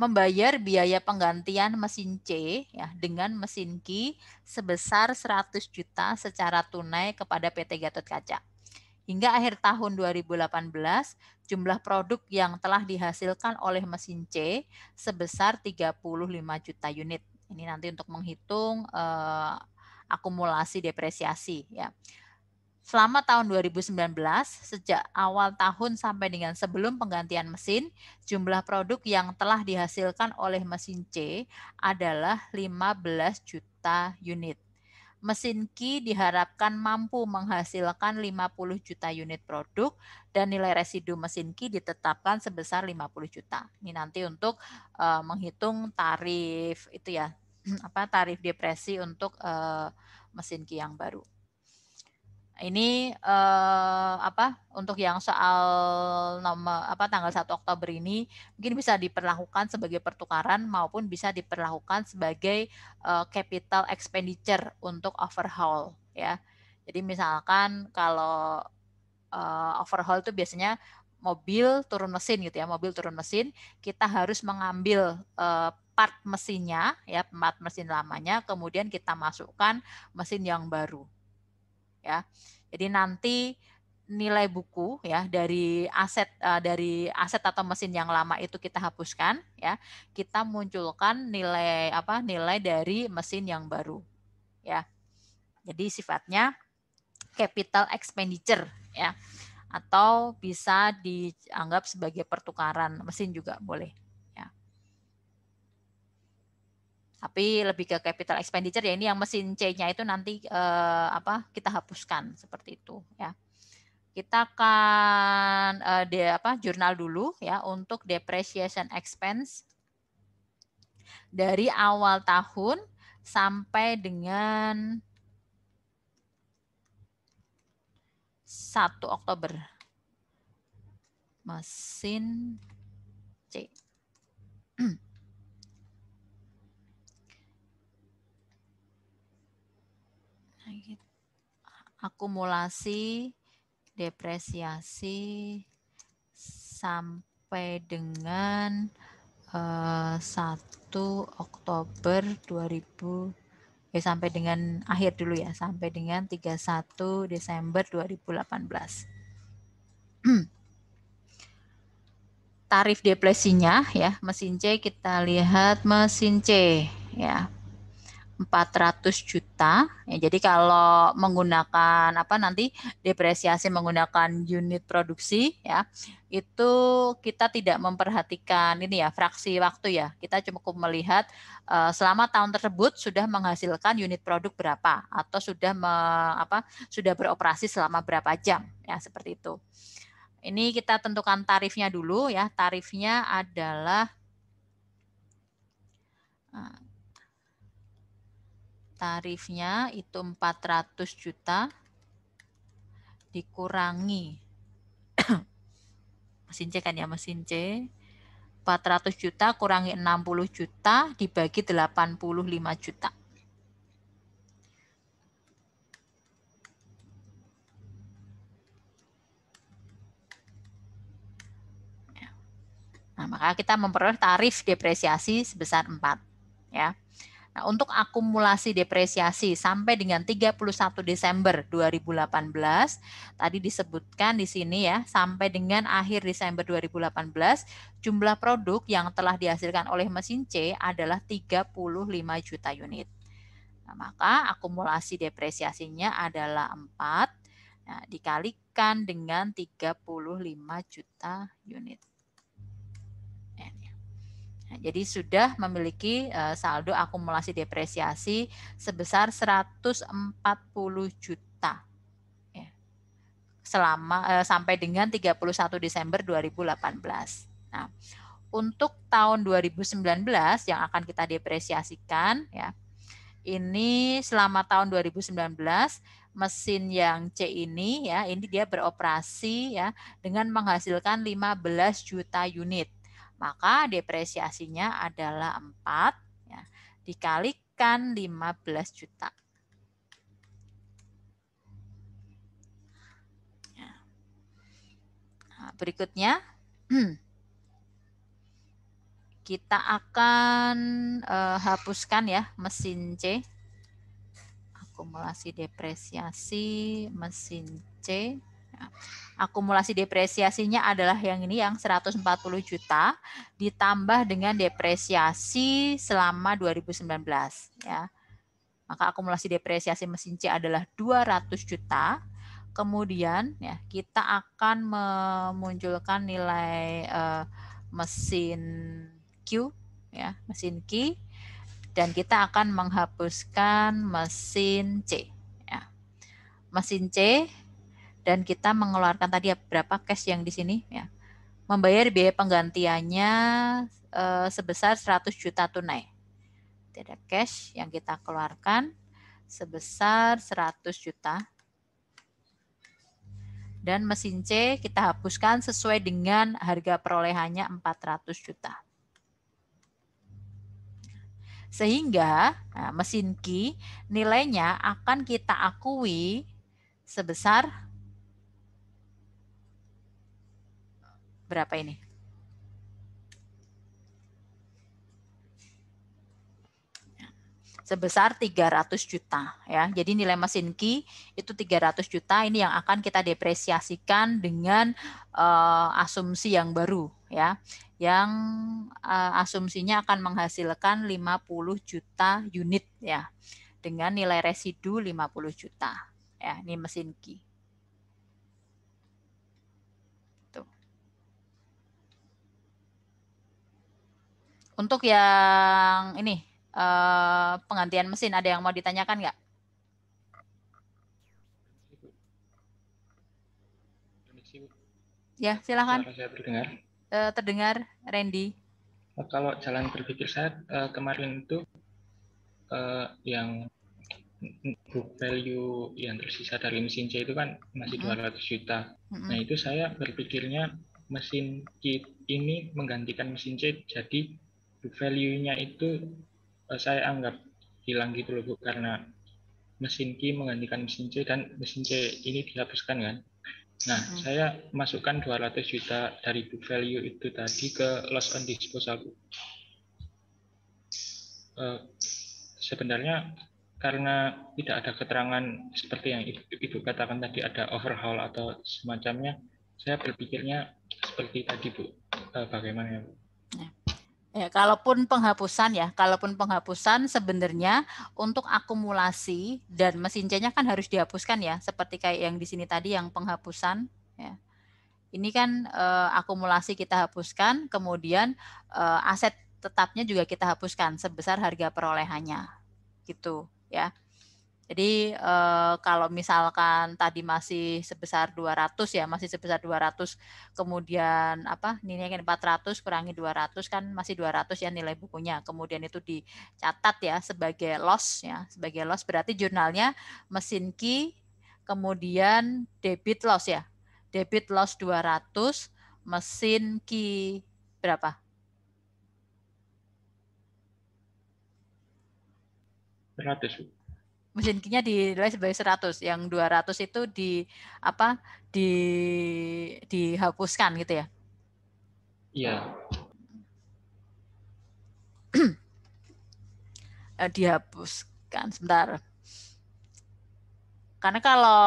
Speaker 1: Membayar biaya penggantian mesin C ya dengan mesin Q sebesar 100 juta secara tunai kepada PT Gatot Kaca. Hingga akhir tahun 2018, jumlah produk yang telah dihasilkan oleh mesin C sebesar 35 juta unit. Ini nanti untuk menghitung uh, akumulasi depresiasi ya. Selama tahun 2019, sejak awal tahun sampai dengan sebelum penggantian mesin, jumlah produk yang telah dihasilkan oleh mesin C adalah 15 juta unit. Mesin Q diharapkan mampu menghasilkan 50 juta unit produk dan nilai residu mesin Q ditetapkan sebesar 50 juta. Ini nanti untuk uh, menghitung tarif itu ya, apa tarif depresi untuk uh, mesin Q yang baru ini eh, apa untuk yang soal nomor apa tanggal 1 Oktober ini mungkin bisa diperlakukan sebagai pertukaran maupun bisa diperlakukan sebagai eh, capital expenditure untuk overhaul ya. Jadi misalkan kalau eh, overhaul itu biasanya mobil turun mesin gitu ya, mobil turun mesin kita harus mengambil eh, part mesinnya ya, part mesin lamanya kemudian kita masukkan mesin yang baru ya. Jadi nanti nilai buku ya dari aset eh, dari aset atau mesin yang lama itu kita hapuskan ya kita munculkan nilai apa nilai dari mesin yang baru ya jadi sifatnya capital expenditure ya atau bisa dianggap sebagai pertukaran mesin juga boleh tapi lebih ke capital expenditure ya ini yang mesin C-nya itu nanti eh, apa kita hapuskan seperti itu ya. Kita akan eh, de, apa jurnal dulu ya untuk depreciation expense dari awal tahun sampai dengan 1 Oktober. Mesin C. akumulasi depresiasi sampai dengan uh, eh, 1 Oktober 2000 eh, sampai dengan akhir dulu ya sampai dengan 31 Desember 2018. Tarif depresinya ya mesin C kita lihat mesin C ya 400 juta. Ya, jadi kalau menggunakan apa nanti depresiasi menggunakan unit produksi ya, itu kita tidak memperhatikan ini ya fraksi waktu ya. Kita cukup melihat eh, selama tahun tersebut sudah menghasilkan unit produk berapa atau sudah me, apa sudah beroperasi selama berapa jam ya seperti itu. Ini kita tentukan tarifnya dulu ya. Tarifnya adalah eh, tarifnya itu 400 juta dikurangi mesin C kan ya mesin C 400 juta kurangi 60 juta dibagi 85 juta ya. Nah, maka kita memperoleh tarif depresiasi sebesar 4 ya. Nah, untuk akumulasi depresiasi sampai dengan 31 Desember 2018, tadi disebutkan di sini ya, sampai dengan akhir Desember 2018, jumlah produk yang telah dihasilkan oleh mesin C adalah 35 juta unit. Nah, maka akumulasi depresiasinya adalah 4 nah, dikalikan dengan 35 juta unit. Nah, jadi sudah memiliki eh, saldo akumulasi depresiasi sebesar 140 juta ya, selama eh, sampai dengan 31 Desember 2018. Nah, untuk tahun 2019 yang akan kita depresiasikan ya. Ini selama tahun 2019 mesin yang C ini ya, ini dia beroperasi ya dengan menghasilkan 15 juta unit maka depresiasinya adalah 4 ya, dikalikan 15 juta. Ya. Nah, berikutnya kita akan uh, hapuskan ya mesin C akumulasi depresiasi mesin C Akumulasi depresiasinya adalah yang ini yang 140 juta ditambah dengan depresiasi selama 2019 ya. Maka akumulasi depresiasi mesin C adalah 200 juta. Kemudian ya kita akan memunculkan nilai eh, mesin Q ya, mesin Q dan kita akan menghapuskan mesin C. Ya. Mesin C dan kita mengeluarkan tadi ya, berapa cash yang di sini ya membayar biaya penggantiannya e, sebesar 100 juta tunai tidak cash yang kita keluarkan sebesar 100 juta dan mesin C kita hapuskan sesuai dengan harga perolehannya 400 juta sehingga nah, mesin Q nilainya akan kita akui sebesar berapa ini? sebesar 300 juta ya. Jadi nilai mesin Ki itu 300 juta ini yang akan kita depresiasikan dengan uh, asumsi yang baru ya. Yang uh, asumsinya akan menghasilkan 50 juta unit ya. Dengan nilai residu 50 juta ya. Ini mesin Ki. Untuk yang ini eh, penggantian mesin ada yang mau ditanyakan nggak? Ya, silakan. saya terdengar. Eh, terdengar, Randy. Eh, kalau
Speaker 2: jalan berpikir saya kemarin itu yang book value yang tersisa dari mesin C itu kan masih mm -hmm. 200 juta. Mm -hmm. Nah, itu saya berpikirnya mesin kit ini menggantikan mesin C jadi value-nya itu eh, saya anggap hilang gitu loh Bu karena mesin Q menggantikan mesin C dan mesin C ini dihapuskan kan. Nah, hmm. saya masukkan 200 juta dari book value itu tadi ke loss on disposal. Bu. Uh, sebenarnya karena tidak ada keterangan seperti yang Ibu, Ibu katakan tadi ada overhaul atau semacamnya, saya berpikirnya seperti tadi Bu. Uh, bagaimana ya, Bu?
Speaker 1: Ya, kalaupun penghapusan ya, kalaupun penghapusan sebenarnya untuk akumulasi dan mesin C-nya kan harus dihapuskan ya, seperti kayak yang di sini tadi yang penghapusan ya. Ini kan e, akumulasi kita hapuskan, kemudian e, aset tetapnya juga kita hapuskan sebesar harga perolehannya. Gitu ya. Jadi eh, kalau misalkan tadi masih sebesar 200 ya, masih sebesar 200 kemudian apa nilainya 400 kurangi 200 kan masih 200 ya nilai bukunya. Kemudian itu dicatat ya sebagai loss ya, sebagai loss berarti jurnalnya mesin key kemudian debit loss ya. Debit loss 200 mesin key berapa?
Speaker 2: Seratus.
Speaker 1: Mesinkinya dinilai sebagai 100, yang 200 itu di apa di dihapuskan gitu ya. Iya. Eh, dihapuskan sebentar. Karena kalau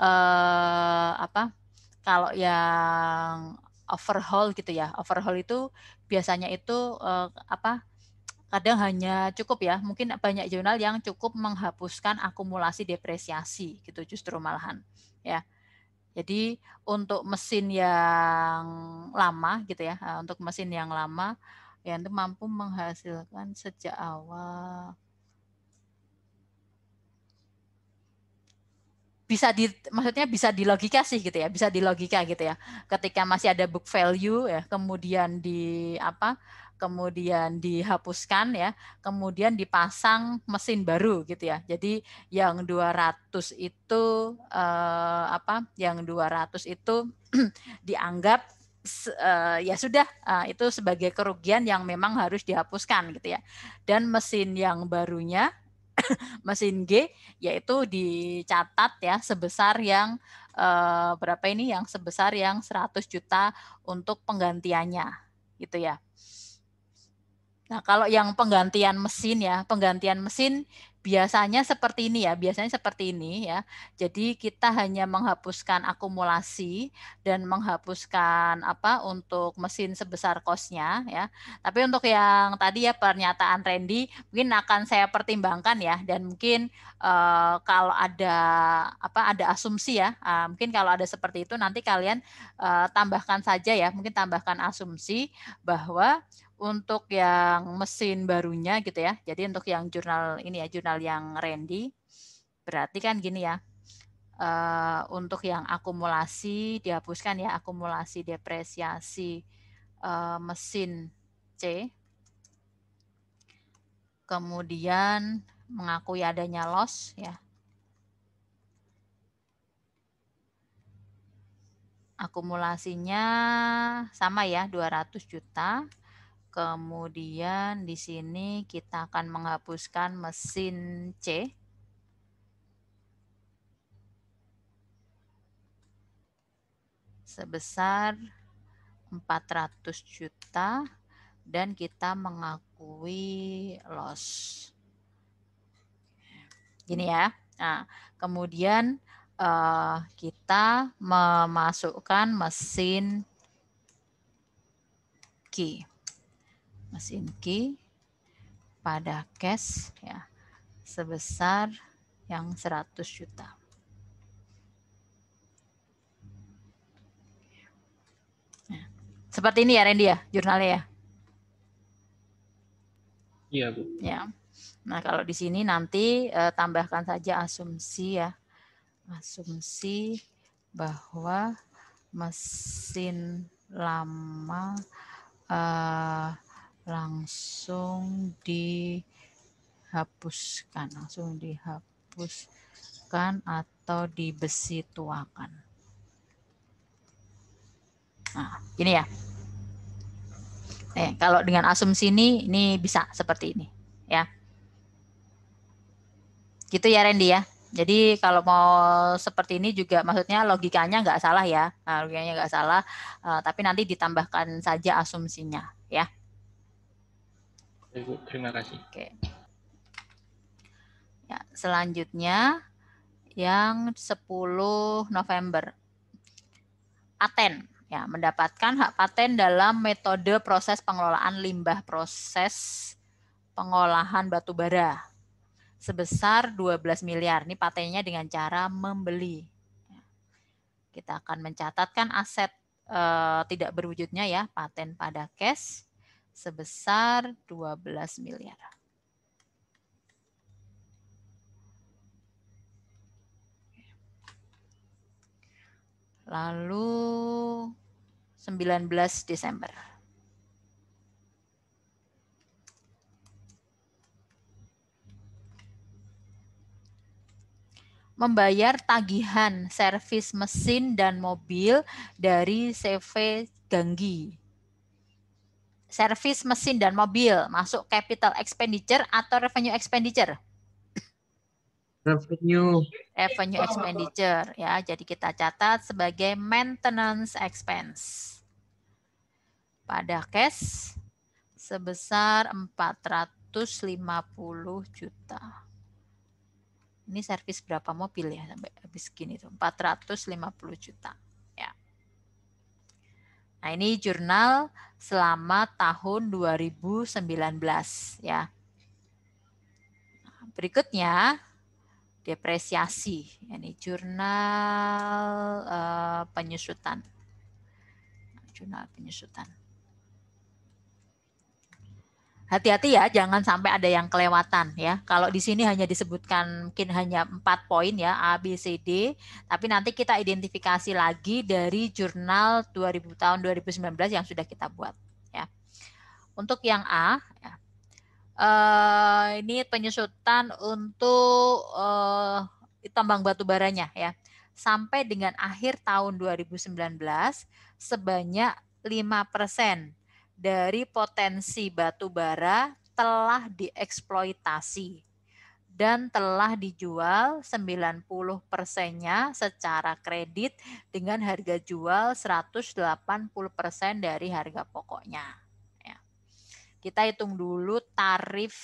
Speaker 1: eh, apa? Kalau yang overhaul gitu ya. Overhaul itu biasanya itu eh, apa? kadang hanya cukup ya mungkin banyak jurnal yang cukup menghapuskan akumulasi depresiasi gitu justru malahan ya jadi untuk mesin yang lama gitu ya eh, untuk mesin yang lama ya itu mampu menghasilkan sejak awal bisa di maksudnya bisa di logika sih gitu ya bisa di logika gitu ya ketika masih ada book value ya kemudian di apa kemudian dihapuskan ya, kemudian dipasang mesin baru gitu ya. Jadi yang 200 itu eh, apa? Yang 200 itu dianggap eh, ya sudah eh, itu sebagai kerugian yang memang harus dihapuskan gitu ya. Dan mesin yang barunya mesin G yaitu dicatat ya sebesar yang eh, berapa ini yang sebesar yang 100 juta untuk penggantiannya gitu ya. Nah, kalau yang penggantian mesin ya, penggantian mesin biasanya seperti ini ya, biasanya seperti ini ya. Jadi kita hanya menghapuskan akumulasi dan menghapuskan apa untuk mesin sebesar kosnya ya. Tapi untuk yang tadi ya pernyataan Randy mungkin akan saya pertimbangkan ya dan mungkin uh, kalau ada apa ada asumsi ya, uh, mungkin kalau ada seperti itu nanti kalian uh, tambahkan saja ya, mungkin tambahkan asumsi bahwa untuk yang mesin barunya gitu ya. Jadi untuk yang jurnal ini ya, jurnal yang Randy, berarti kan gini ya, eh, untuk yang akumulasi dihapuskan ya, akumulasi depresiasi eh, mesin C. Kemudian mengakui adanya loss ya. Akumulasinya sama ya, 200 juta Kemudian di sini kita akan menghapuskan mesin C. sebesar 400 juta dan kita mengakui loss. Gini ya. Nah, kemudian uh, kita memasukkan mesin key mesin Q pada cash ya sebesar yang 100 juta. Nah, seperti ini ya Randy ya jurnalnya ya.
Speaker 2: Iya bu. Ya.
Speaker 1: Nah kalau di sini nanti eh, tambahkan saja asumsi ya asumsi bahwa mesin lama eh, langsung dihapuskan langsung dihapuskan atau dibesi tuakan nah gini ya eh kalau dengan asumsi ini ini bisa seperti ini ya gitu ya Randy ya jadi kalau mau seperti ini juga maksudnya logikanya nggak salah ya, nah, logikanya nggak salah, eh, tapi nanti ditambahkan saja asumsinya ya.
Speaker 2: Ibu, ya, terima kasih.
Speaker 1: Oke. Ya, selanjutnya yang 10 November. Aten ya mendapatkan hak paten dalam metode proses pengelolaan limbah proses pengolahan batu bara sebesar 12 miliar. Ini patennya dengan cara membeli. Ya. Kita akan mencatatkan aset e, tidak berwujudnya ya paten pada cash sebesar 12 miliar. Lalu 19 Desember. Membayar tagihan servis mesin dan mobil dari CV Ganggi servis mesin dan mobil masuk capital expenditure atau revenue expenditure?
Speaker 2: Revenue.
Speaker 1: Revenue expenditure ya. Jadi kita catat sebagai maintenance expense. Pada cash sebesar 450 juta. Ini servis berapa mobil ya sampai habis gini tuh 450 juta. Nah, ini jurnal selama tahun 2019 ya. Nah, berikutnya depresiasi. Ini jurnal uh, penyusutan. Jurnal penyusutan hati-hati ya jangan sampai ada yang kelewatan ya. Kalau di sini hanya disebutkan mungkin hanya empat poin ya A B C D, tapi nanti kita identifikasi lagi dari jurnal 2000 tahun 2019 yang sudah kita buat ya. Untuk yang A ya. Uh, ini penyusutan untuk uh, tambang batu baranya ya. Sampai dengan akhir tahun 2019 sebanyak 5 persen dari potensi batu bara telah dieksploitasi dan telah dijual 90 persennya secara kredit dengan harga jual 180 persen dari harga pokoknya. Ya. Kita hitung dulu tarif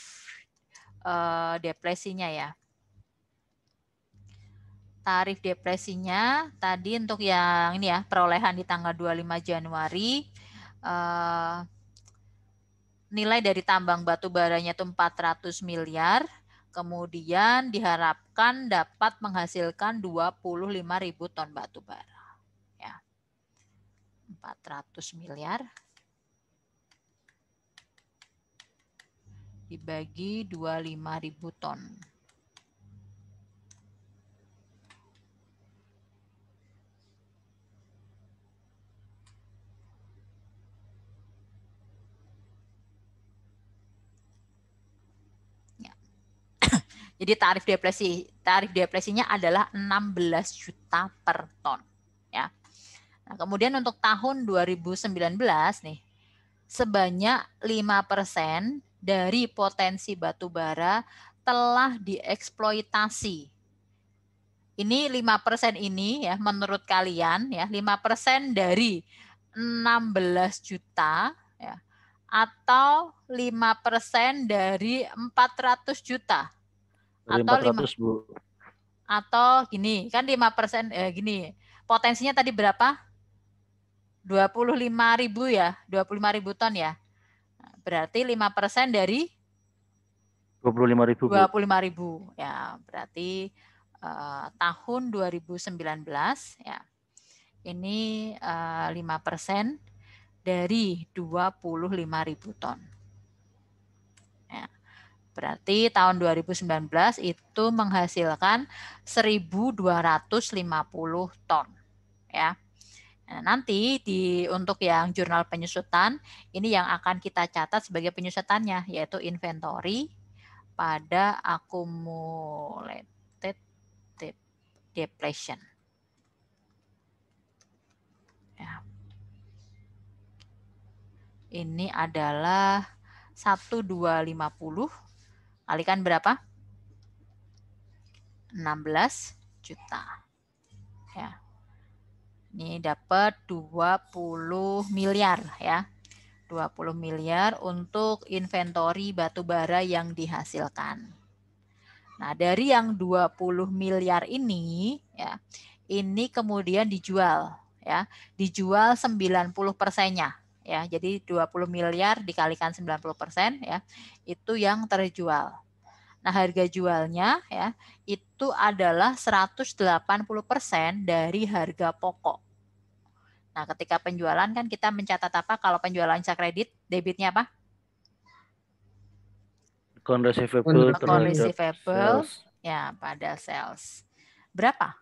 Speaker 1: eh, depresinya ya. Tarif depresinya tadi untuk yang ini ya perolehan di tanggal 25 Januari Eh, nilai dari tambang batu baranya itu 400 miliar, kemudian diharapkan dapat menghasilkan 25 ribu ton batu bara. Ya. 400 miliar dibagi 25 ribu ton. Jadi tarif depresi, tarif depresinya adalah 16 juta per ton, ya. Nah, kemudian untuk tahun 2019 nih sebanyak 5% dari potensi batu bara telah dieksploitasi. Ini 5% ini ya menurut kalian ya 5% dari 16 juta ya atau 5% dari 400 juta atau lima 5, Atau gini, kan 5% eh, gini. Potensinya tadi berapa? dua puluh lima ribu ya, dua puluh lima ribu ton ya. Berarti lima persen dari
Speaker 2: 25 ribu.
Speaker 1: lima ribu ya, berarti eh, tahun belas ya. Ini eh, 5 persen dari dua puluh lima ribu ton. Berarti tahun 2019 itu menghasilkan 1250 ton ya. Nah, nanti di untuk yang jurnal penyusutan ini yang akan kita catat sebagai penyusutannya yaitu inventory pada accumulated depletion. Ya. Ini adalah 1250 Kalikan berapa? 16 juta. Ya. Ini dapat 20 miliar ya. 20 miliar untuk inventory batu bara yang dihasilkan. Nah, dari yang 20 miliar ini ya, ini kemudian dijual ya, dijual 90 nya ya. Jadi 20 miliar dikalikan 90% ya. Itu yang terjual. Nah, harga jualnya ya itu adalah 180% dari harga pokok. Nah, ketika penjualan kan kita mencatat apa kalau penjualan bisa kredit, debitnya apa?
Speaker 2: Account receivable, account
Speaker 1: receivable ya pada sales. Berapa?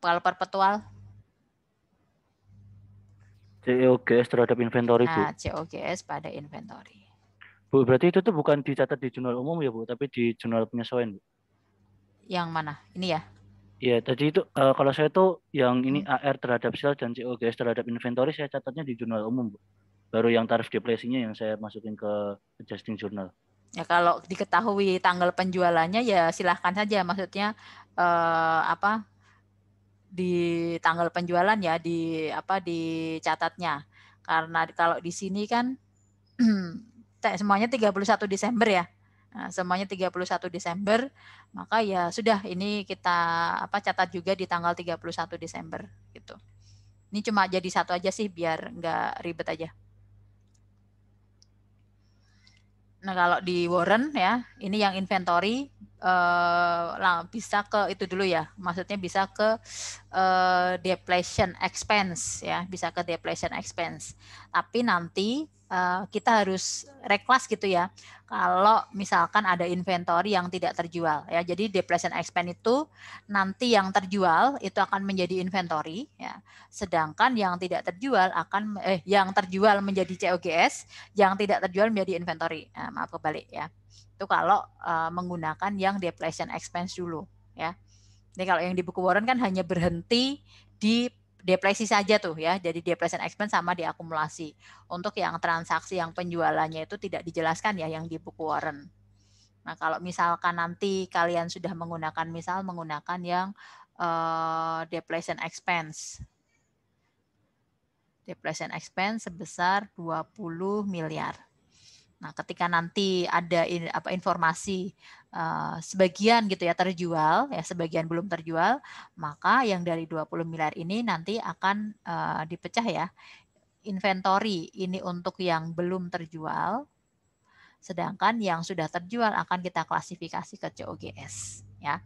Speaker 1: Kalau perpetual?
Speaker 2: COGS e terhadap inventory, nah, Bu.
Speaker 1: COGS e pada inventory.
Speaker 2: Bu, berarti itu tuh bukan dicatat di jurnal umum ya, Bu, tapi di jurnal penyesuaian, Bu.
Speaker 1: Yang mana? Ini ya?
Speaker 2: Iya, tadi itu uh, kalau saya tuh yang ini hmm. AR terhadap sales dan COGS e terhadap inventory saya catatnya di jurnal umum, Bu. Baru yang tarif depresinya yang saya masukin ke adjusting journal.
Speaker 1: Ya kalau diketahui tanggal penjualannya ya silahkan saja maksudnya eh, apa di tanggal penjualan ya di apa di catatnya Karena kalau di sini kan semuanya 31 Desember ya. Nah, semuanya 31 Desember, maka ya sudah ini kita apa catat juga di tanggal 31 Desember gitu. Ini cuma jadi satu aja sih biar nggak ribet aja. Nah, kalau di Warren ya, ini yang inventory uh, eh, lah bisa ke itu dulu ya maksudnya bisa ke uh, depletion expense ya bisa ke depletion expense tapi nanti Eh, kita harus reklas gitu ya. Kalau misalkan ada inventory yang tidak terjual ya. Jadi depletion expense itu nanti yang terjual itu akan menjadi inventory ya. Sedangkan yang tidak terjual akan eh yang terjual menjadi COGS, yang tidak terjual menjadi inventory. Nah, maaf kebalik ya. Itu kalau uh, menggunakan yang depletion expense dulu ya. ini kalau yang di buku Warren kan hanya berhenti di depresi saja tuh ya. Jadi depresi expense sama diakumulasi. Untuk yang transaksi yang penjualannya itu tidak dijelaskan ya yang di buku warren. Nah, kalau misalkan nanti kalian sudah menggunakan misal menggunakan yang uh, eh, depletion expense. Depletion expense sebesar 20 miliar. Nah, ketika nanti ada in, apa informasi uh, sebagian gitu ya terjual, ya sebagian belum terjual, maka yang dari 20 miliar ini nanti akan uh, dipecah ya. Inventory ini untuk yang belum terjual, sedangkan yang sudah terjual akan kita klasifikasi ke COGS ya.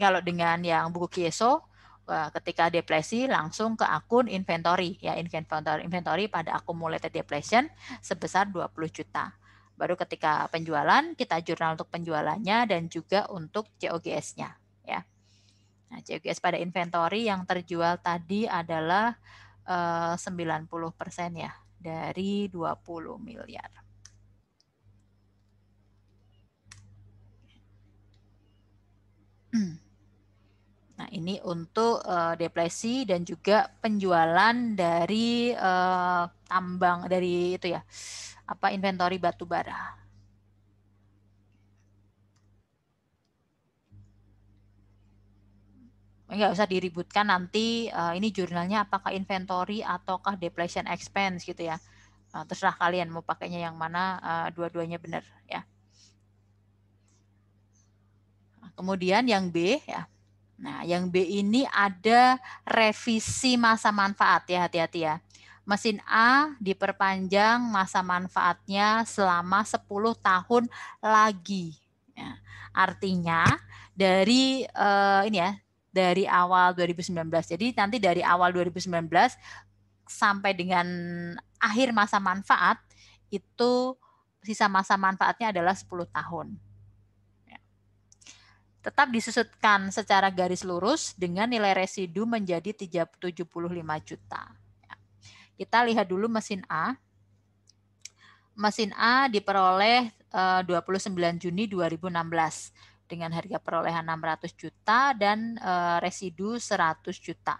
Speaker 1: Kalau dengan yang buku Kieso Eh, ketika depresi langsung ke akun inventory ya inventory inventory pada accumulated depletion sebesar 20 juta. Baru ketika penjualan kita jurnal untuk penjualannya dan juga untuk COGS-nya ya. Nah, COGS pada inventory yang terjual tadi adalah eh, 90% ya dari 20 miliar. Hmm. Nah, ini untuk uh, depresi dan juga penjualan dari uh, tambang dari itu ya. Apa inventory batu bara. Enggak usah diributkan nanti uh, ini jurnalnya apakah inventory ataukah depletion expense gitu ya. Uh, terserah kalian mau pakainya yang mana, uh, dua-duanya benar ya. Kemudian yang B ya Nah, yang B ini ada revisi masa manfaat ya, hati-hati ya. Mesin A diperpanjang masa manfaatnya selama 10 tahun lagi. Ya, artinya dari eh, ini ya, dari awal 2019. Jadi nanti dari awal 2019 sampai dengan akhir masa manfaat itu sisa masa manfaatnya adalah 10 tahun tetap disusutkan secara garis lurus dengan nilai residu menjadi 75 juta. Ya. Kita lihat dulu mesin A. Mesin A diperoleh 29 eh, Juni 2016 dengan harga perolehan 600 juta dan eh, residu 100 juta.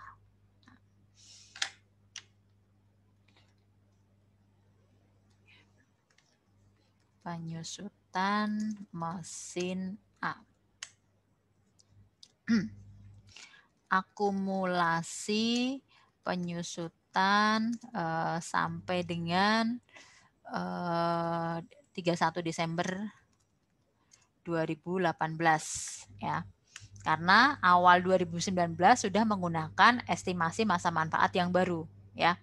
Speaker 1: Penyusutan mesin A. Hmm. akumulasi penyusutan uh, sampai dengan eh, uh, 31 Desember 2018 ya. Karena awal 2019 sudah menggunakan estimasi masa manfaat yang baru ya.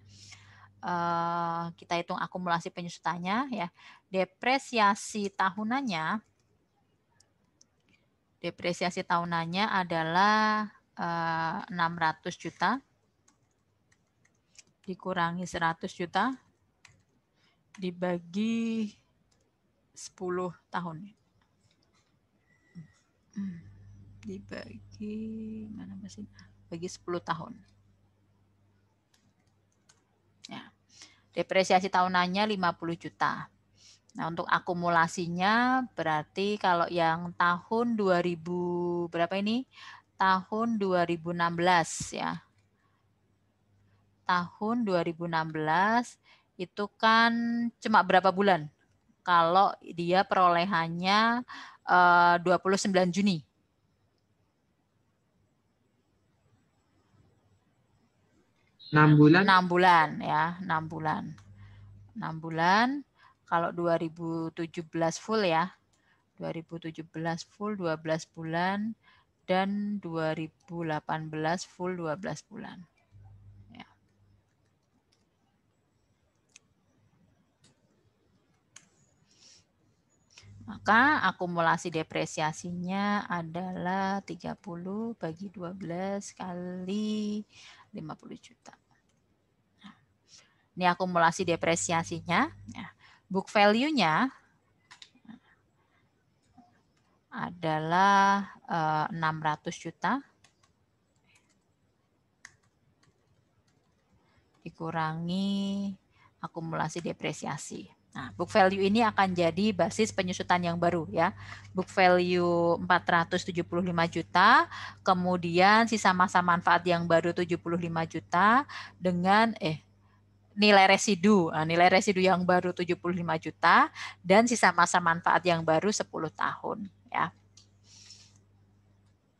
Speaker 1: Uh, kita hitung akumulasi penyusutannya ya. Depresiasi tahunannya depresiasi tahunannya adalah uh, eh, 600 juta dikurangi 100 juta dibagi 10 tahun. Dibagi mana mesin? Bagi 10 tahun. Ya. Depresiasi tahunannya 50 juta. Nah, untuk akumulasinya berarti kalau yang tahun 2000 berapa ini? Tahun 2016 ya. Tahun 2016 itu kan cuma berapa bulan? Kalau dia perolehannya eh, 29 Juni.
Speaker 2: enam bulan enam
Speaker 1: bulan ya enam bulan enam bulan kalau 2017 full ya. 2017 full 12 bulan dan 2018 full 12 bulan. Ya. Maka akumulasi depresiasinya adalah 30 bagi 12 kali 50 juta. Nah, ini akumulasi depresiasinya. Nah, book value-nya adalah uh, eh, 600 juta dikurangi akumulasi depresiasi. Nah, book value ini akan jadi basis penyusutan yang baru ya. Book value 475 juta, kemudian sisa masa manfaat yang baru 75 juta dengan eh nilai residu, nah, nilai residu yang baru 75 juta dan sisa masa manfaat yang baru 10 tahun ya.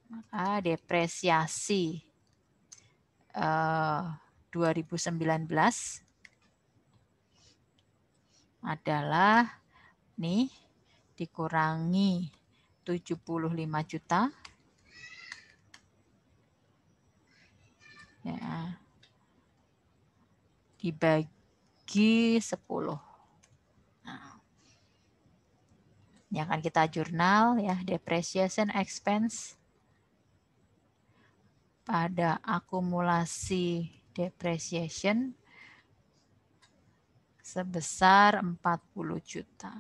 Speaker 1: Maka depresiasi eh, 2019 adalah nih dikurangi 75 juta. Ya dibagi 10. Nah, ini akan kita jurnal ya, depreciation expense pada akumulasi depreciation sebesar 40 juta.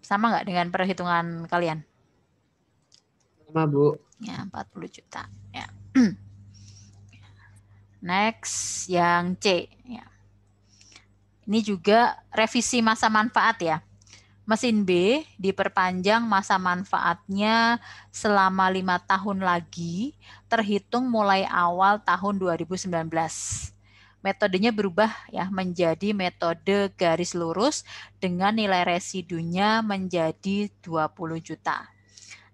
Speaker 1: Sama nggak dengan perhitungan kalian? Sama, Bu. Ya, 40 juta. Next yang C. Ya. Ini juga revisi masa manfaat ya. Mesin B diperpanjang masa manfaatnya selama lima tahun lagi, terhitung mulai awal tahun 2019. Metodenya berubah ya menjadi metode garis lurus dengan nilai residunya menjadi 20 juta.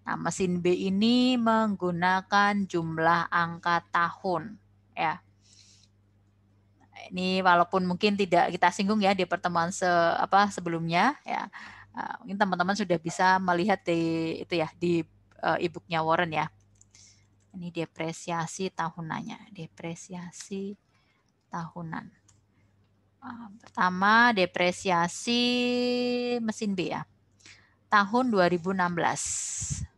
Speaker 1: Nah, mesin B ini menggunakan jumlah angka tahun ya. Ini walaupun mungkin tidak kita singgung ya di pertemuan se apa sebelumnya ya. Eh, mungkin teman-teman sudah bisa melihat di itu ya di uh, Warren ya. Ini depresiasi tahunannya, depresiasi tahunan. Eh, pertama depresiasi mesin B ya. Tahun 2016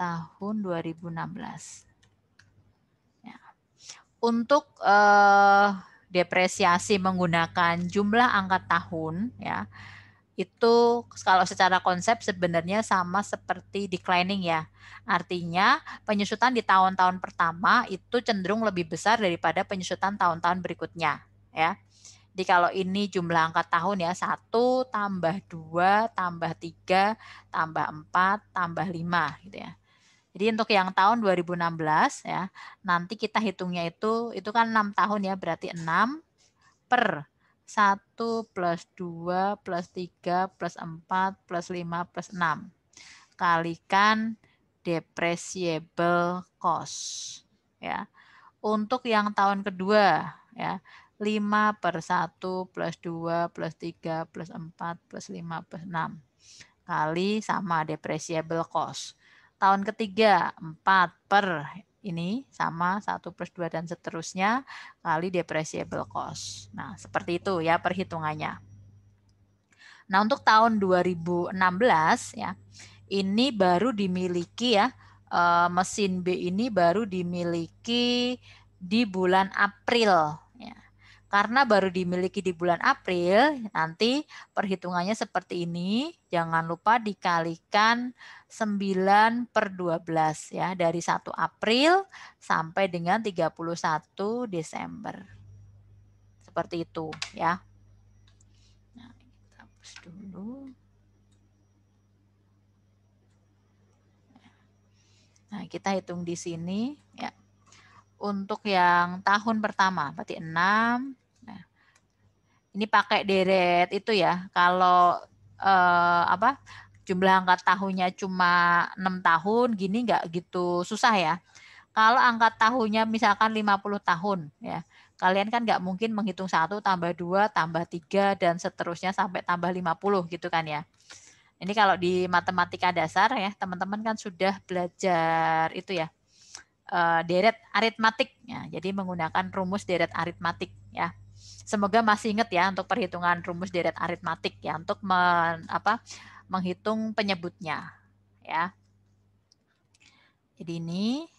Speaker 1: tahun 2016. Ya. Untuk eh, depresiasi menggunakan jumlah angka tahun, ya itu kalau secara konsep sebenarnya sama seperti declining ya. Artinya penyusutan di tahun-tahun pertama itu cenderung lebih besar daripada penyusutan tahun-tahun berikutnya ya. Jadi kalau ini jumlah angka tahun ya 1 tambah 2 tambah 3 tambah 4 tambah 5 gitu ya. Jadi untuk yang tahun 2016 ya, nanti kita hitungnya itu itu kan 6 tahun ya, berarti 6 per 1 plus 2 plus 3 plus 4 plus 5 plus 6. Kalikan depreciable cost. Ya. Untuk yang tahun kedua, ya 5 per 1 plus 2 plus 3 plus 4 plus 5 plus 6. Kali sama depreciable cost tahun ketiga 4 per ini sama 1 plus 2 dan seterusnya kali depreciable cost. Nah, seperti itu ya perhitungannya. Nah, untuk tahun 2016 ya, ini baru dimiliki ya, eh, mesin B ini baru dimiliki di bulan April karena baru dimiliki di bulan April, nanti perhitungannya seperti ini. Jangan lupa dikalikan 9 per 12 ya, dari 1 April sampai dengan 31 Desember. Seperti itu ya. Nah, kita hapus dulu. Nah, kita hitung di sini ya. Untuk yang tahun pertama berarti 6 ini pakai deret itu ya kalau eh, apa jumlah angka tahunnya cuma enam tahun gini nggak gitu susah ya kalau angka tahunnya misalkan 50 tahun ya kalian kan nggak mungkin menghitung satu tambah dua tambah tiga dan seterusnya sampai tambah 50 gitu kan ya ini kalau di matematika dasar ya teman-teman kan sudah belajar itu ya eh, deret aritmatik ya jadi menggunakan rumus deret aritmatik ya Semoga masih ingat ya untuk perhitungan rumus deret aritmatik ya untuk men, apa, menghitung penyebutnya ya. Jadi ini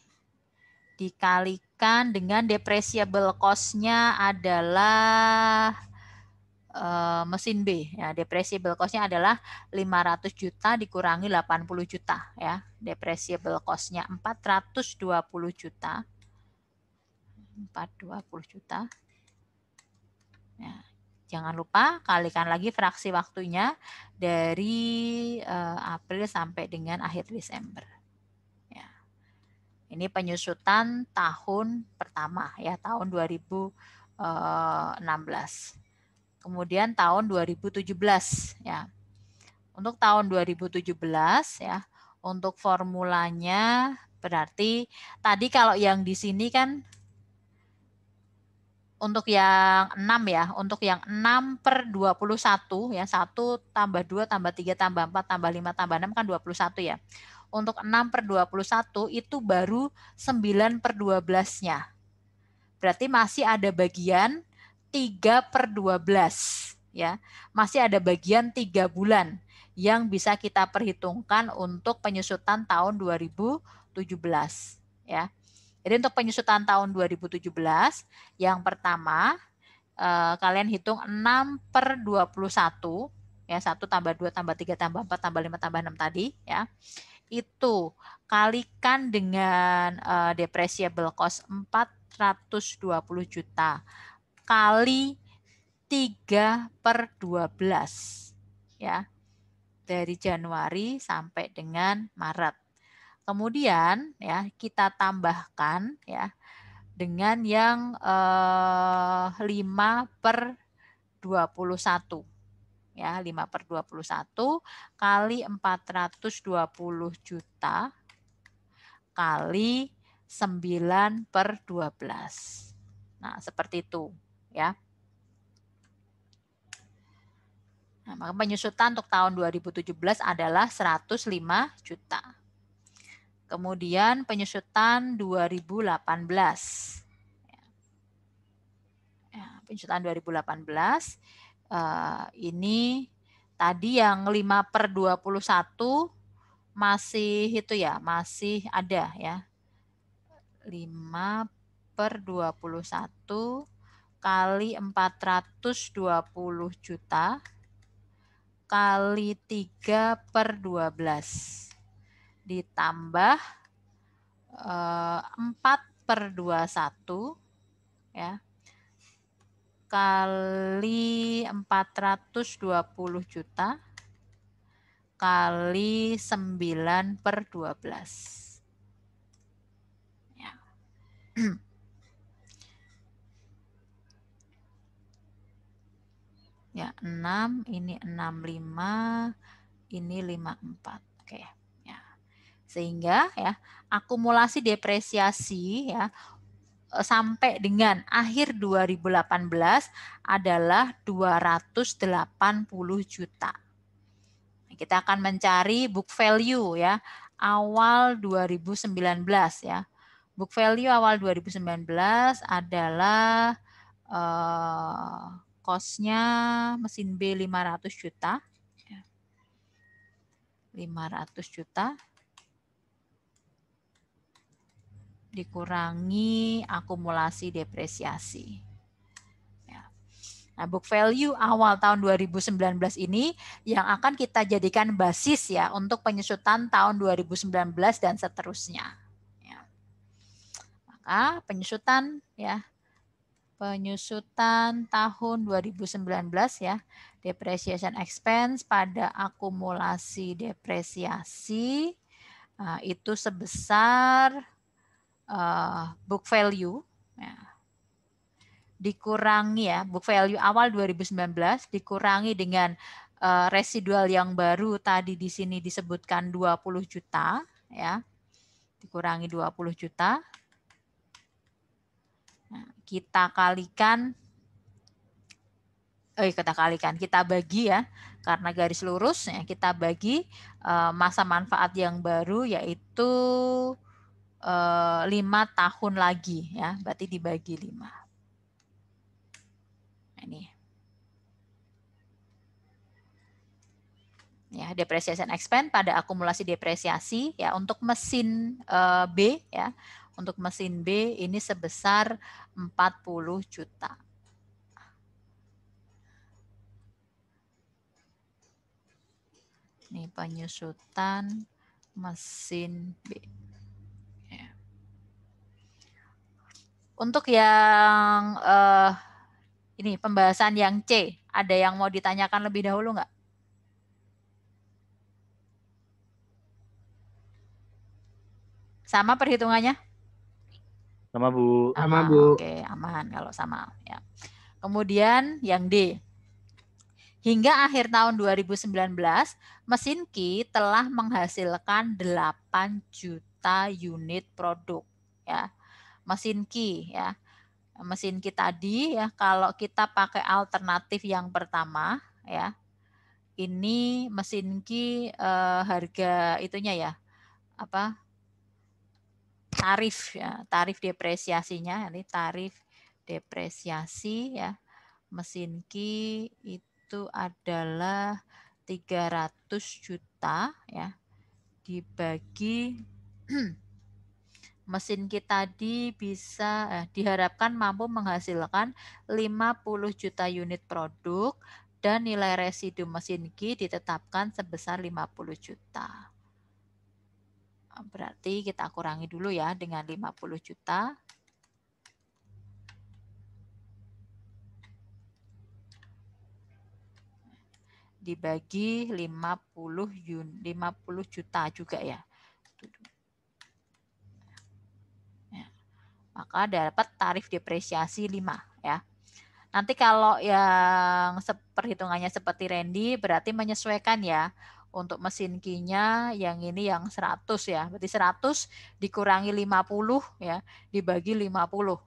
Speaker 1: dikalikan dengan depreciable cost-nya adalah e, mesin B ya. Depreciable cost-nya adalah 500 juta dikurangi 80 juta ya. Depreciable cost-nya 420 juta. 420 juta Nah, jangan lupa kalikan lagi fraksi waktunya dari uh, April sampai dengan akhir Desember. Ya. Ini penyusutan tahun pertama ya tahun 2016. Eh, Kemudian tahun 2017 ya. Untuk tahun 2017 ya, untuk formulanya berarti tadi kalau yang di sini kan untuk yang 6 ya, untuk yang 6 per 21 ya, 1 tambah 2 tambah 3 tambah 4 tambah 5 tambah 6 kan 21 ya. Untuk 6 per 21 itu baru 9 per 12-nya. Berarti masih ada bagian 3 per 12 ya. Masih ada bagian 3 bulan yang bisa kita perhitungkan untuk penyusutan tahun 2017 ya. Jadi untuk penyusutan tahun 2017, yang pertama eh, kalian hitung 6 per 21, ya 1 tambah 2 tambah 3 tambah 4 tambah 5 tambah 6 tadi, ya itu kalikan dengan eh, depreciable cost 420 juta kali 3 per 12 ya dari Januari sampai dengan Maret Kemudian ya kita tambahkan ya dengan yang eh, 5 per 21 ya 5 per 21 kali 420 juta kali 9 per 12. Nah seperti itu ya. Nah, maka penyusutan untuk tahun 2017 adalah 105 juta. Kemudian penyusutan 2018. Ya, penyusutan 2018 uh, eh, ini tadi yang 5 per 21 masih itu ya, masih ada ya. 5 per 21 kali 420 juta kali 3 per 12 ditambah eh, 4 per 21 ya kali 420 juta kali 9 per 12. Ya. ya, 6, ini 65, ini 54. Oke. Okay. Sehingga ya akumulasi depresiasi ya eh, sampai dengan akhir 2018 adalah 280 juta. Kita akan mencari book value ya awal 2019 ya. Book value awal 2019 adalah eh, kosnya mesin B 500 juta. 500 ya. juta dikurangi akumulasi depresiasi. Ya. Nah, book value awal tahun 2019 ini yang akan kita jadikan basis ya untuk penyusutan tahun 2019 dan seterusnya. Ya. Maka penyusutan ya penyusutan tahun 2019 ya depreciation expense pada akumulasi depresiasi nah, itu sebesar Eh, book value ya. dikurangi ya book value awal 2019 dikurangi dengan uh, residual yang baru tadi di sini disebutkan 20 juta ya dikurangi 20 juta nah, kita kalikan eh kita kalikan kita bagi ya karena garis lurus ya kita bagi eh, masa manfaat yang baru yaitu Eh, lima tahun lagi ya, berarti dibagi lima. Nah, ini. ya depreciation expense pada akumulasi depresiasi ya untuk mesin uh, B ya untuk mesin B ini sebesar 40 juta. Ini penyusutan mesin B. Untuk yang uh, ini pembahasan yang C, ada yang mau ditanyakan lebih dahulu nggak? Sama perhitungannya? Sama Bu. Sama, sama ah, Bu. Oke, aman kalau sama. Ya. Kemudian yang D. Hingga akhir tahun 2019, mesin Ki telah menghasilkan 8 juta unit produk. Ya mesin Ki ya. Mesin Ki tadi ya kalau kita pakai alternatif yang pertama ya. Ini mesin Ki eh, harga itunya ya. Apa? tarif ya, tarif depresiasinya ini tarif depresiasi ya. Mesin Ki itu adalah 300 juta ya dibagi mesin kita di bisa eh, diharapkan mampu menghasilkan 50 juta unit produk dan nilai residu mesin Ki ditetapkan sebesar 50 juta. Eh, berarti kita kurangi dulu ya dengan 50 juta. dibagi 50 puluh 50 juta juga ya. maka dapat tarif depresiasi 5 ya. Nanti kalau yang perhitungannya seperti Randy berarti menyesuaikan ya untuk mesin kinya yang ini yang 100 ya. Berarti 100 dikurangi 50 ya, dibagi 50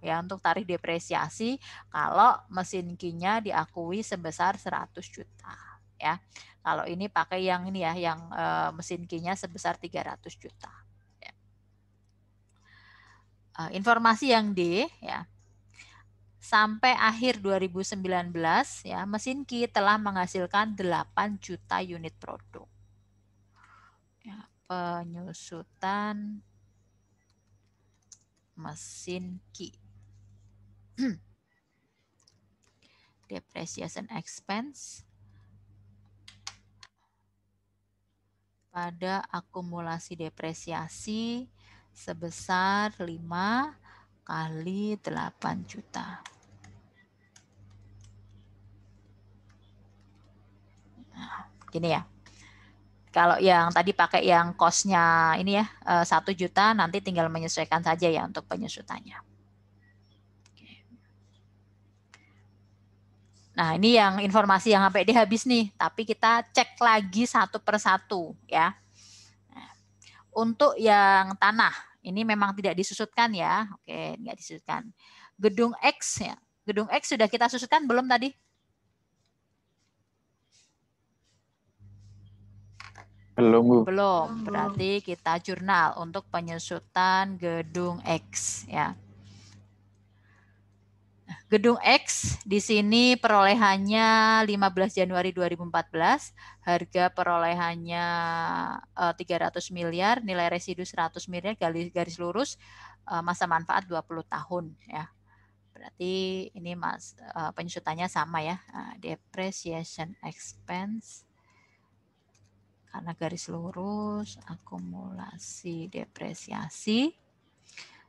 Speaker 1: ya untuk tarif depresiasi kalau mesin kinya diakui sebesar 100 juta ya. Kalau ini pakai yang ini ya, yang eh, mesin kinya sebesar 300 juta. Eh, informasi yang D ya. Sampai akhir 2019 ya, mesin Ki telah menghasilkan 8 juta unit produk. Ya, penyusutan mesin Ki. Depreciation expense pada akumulasi depresiasi sebesar 5 kali 8 juta. Nah, gini ya. Kalau yang tadi pakai yang kosnya ini ya, 1 eh, juta nanti tinggal menyesuaikan saja ya untuk penyusutannya. Nah, ini yang informasi yang sampai habis nih, tapi kita cek lagi satu persatu ya. Untuk yang tanah, ini memang tidak disusutkan ya. Oke, nggak disusutkan. Gedung X ya. Gedung X sudah kita susutkan belum tadi? Belum, Belum. Berarti kita jurnal untuk penyusutan gedung X ya. Gedung X di sini perolehannya 15 Januari 2014, harga perolehannya 300 eh, miliar, nilai residu 100 miliar garis, garis lurus eh, masa manfaat 20 tahun ya. Berarti ini mas eh, penyusutannya sama ya. Depreciation expense karena garis lurus akumulasi depresiasi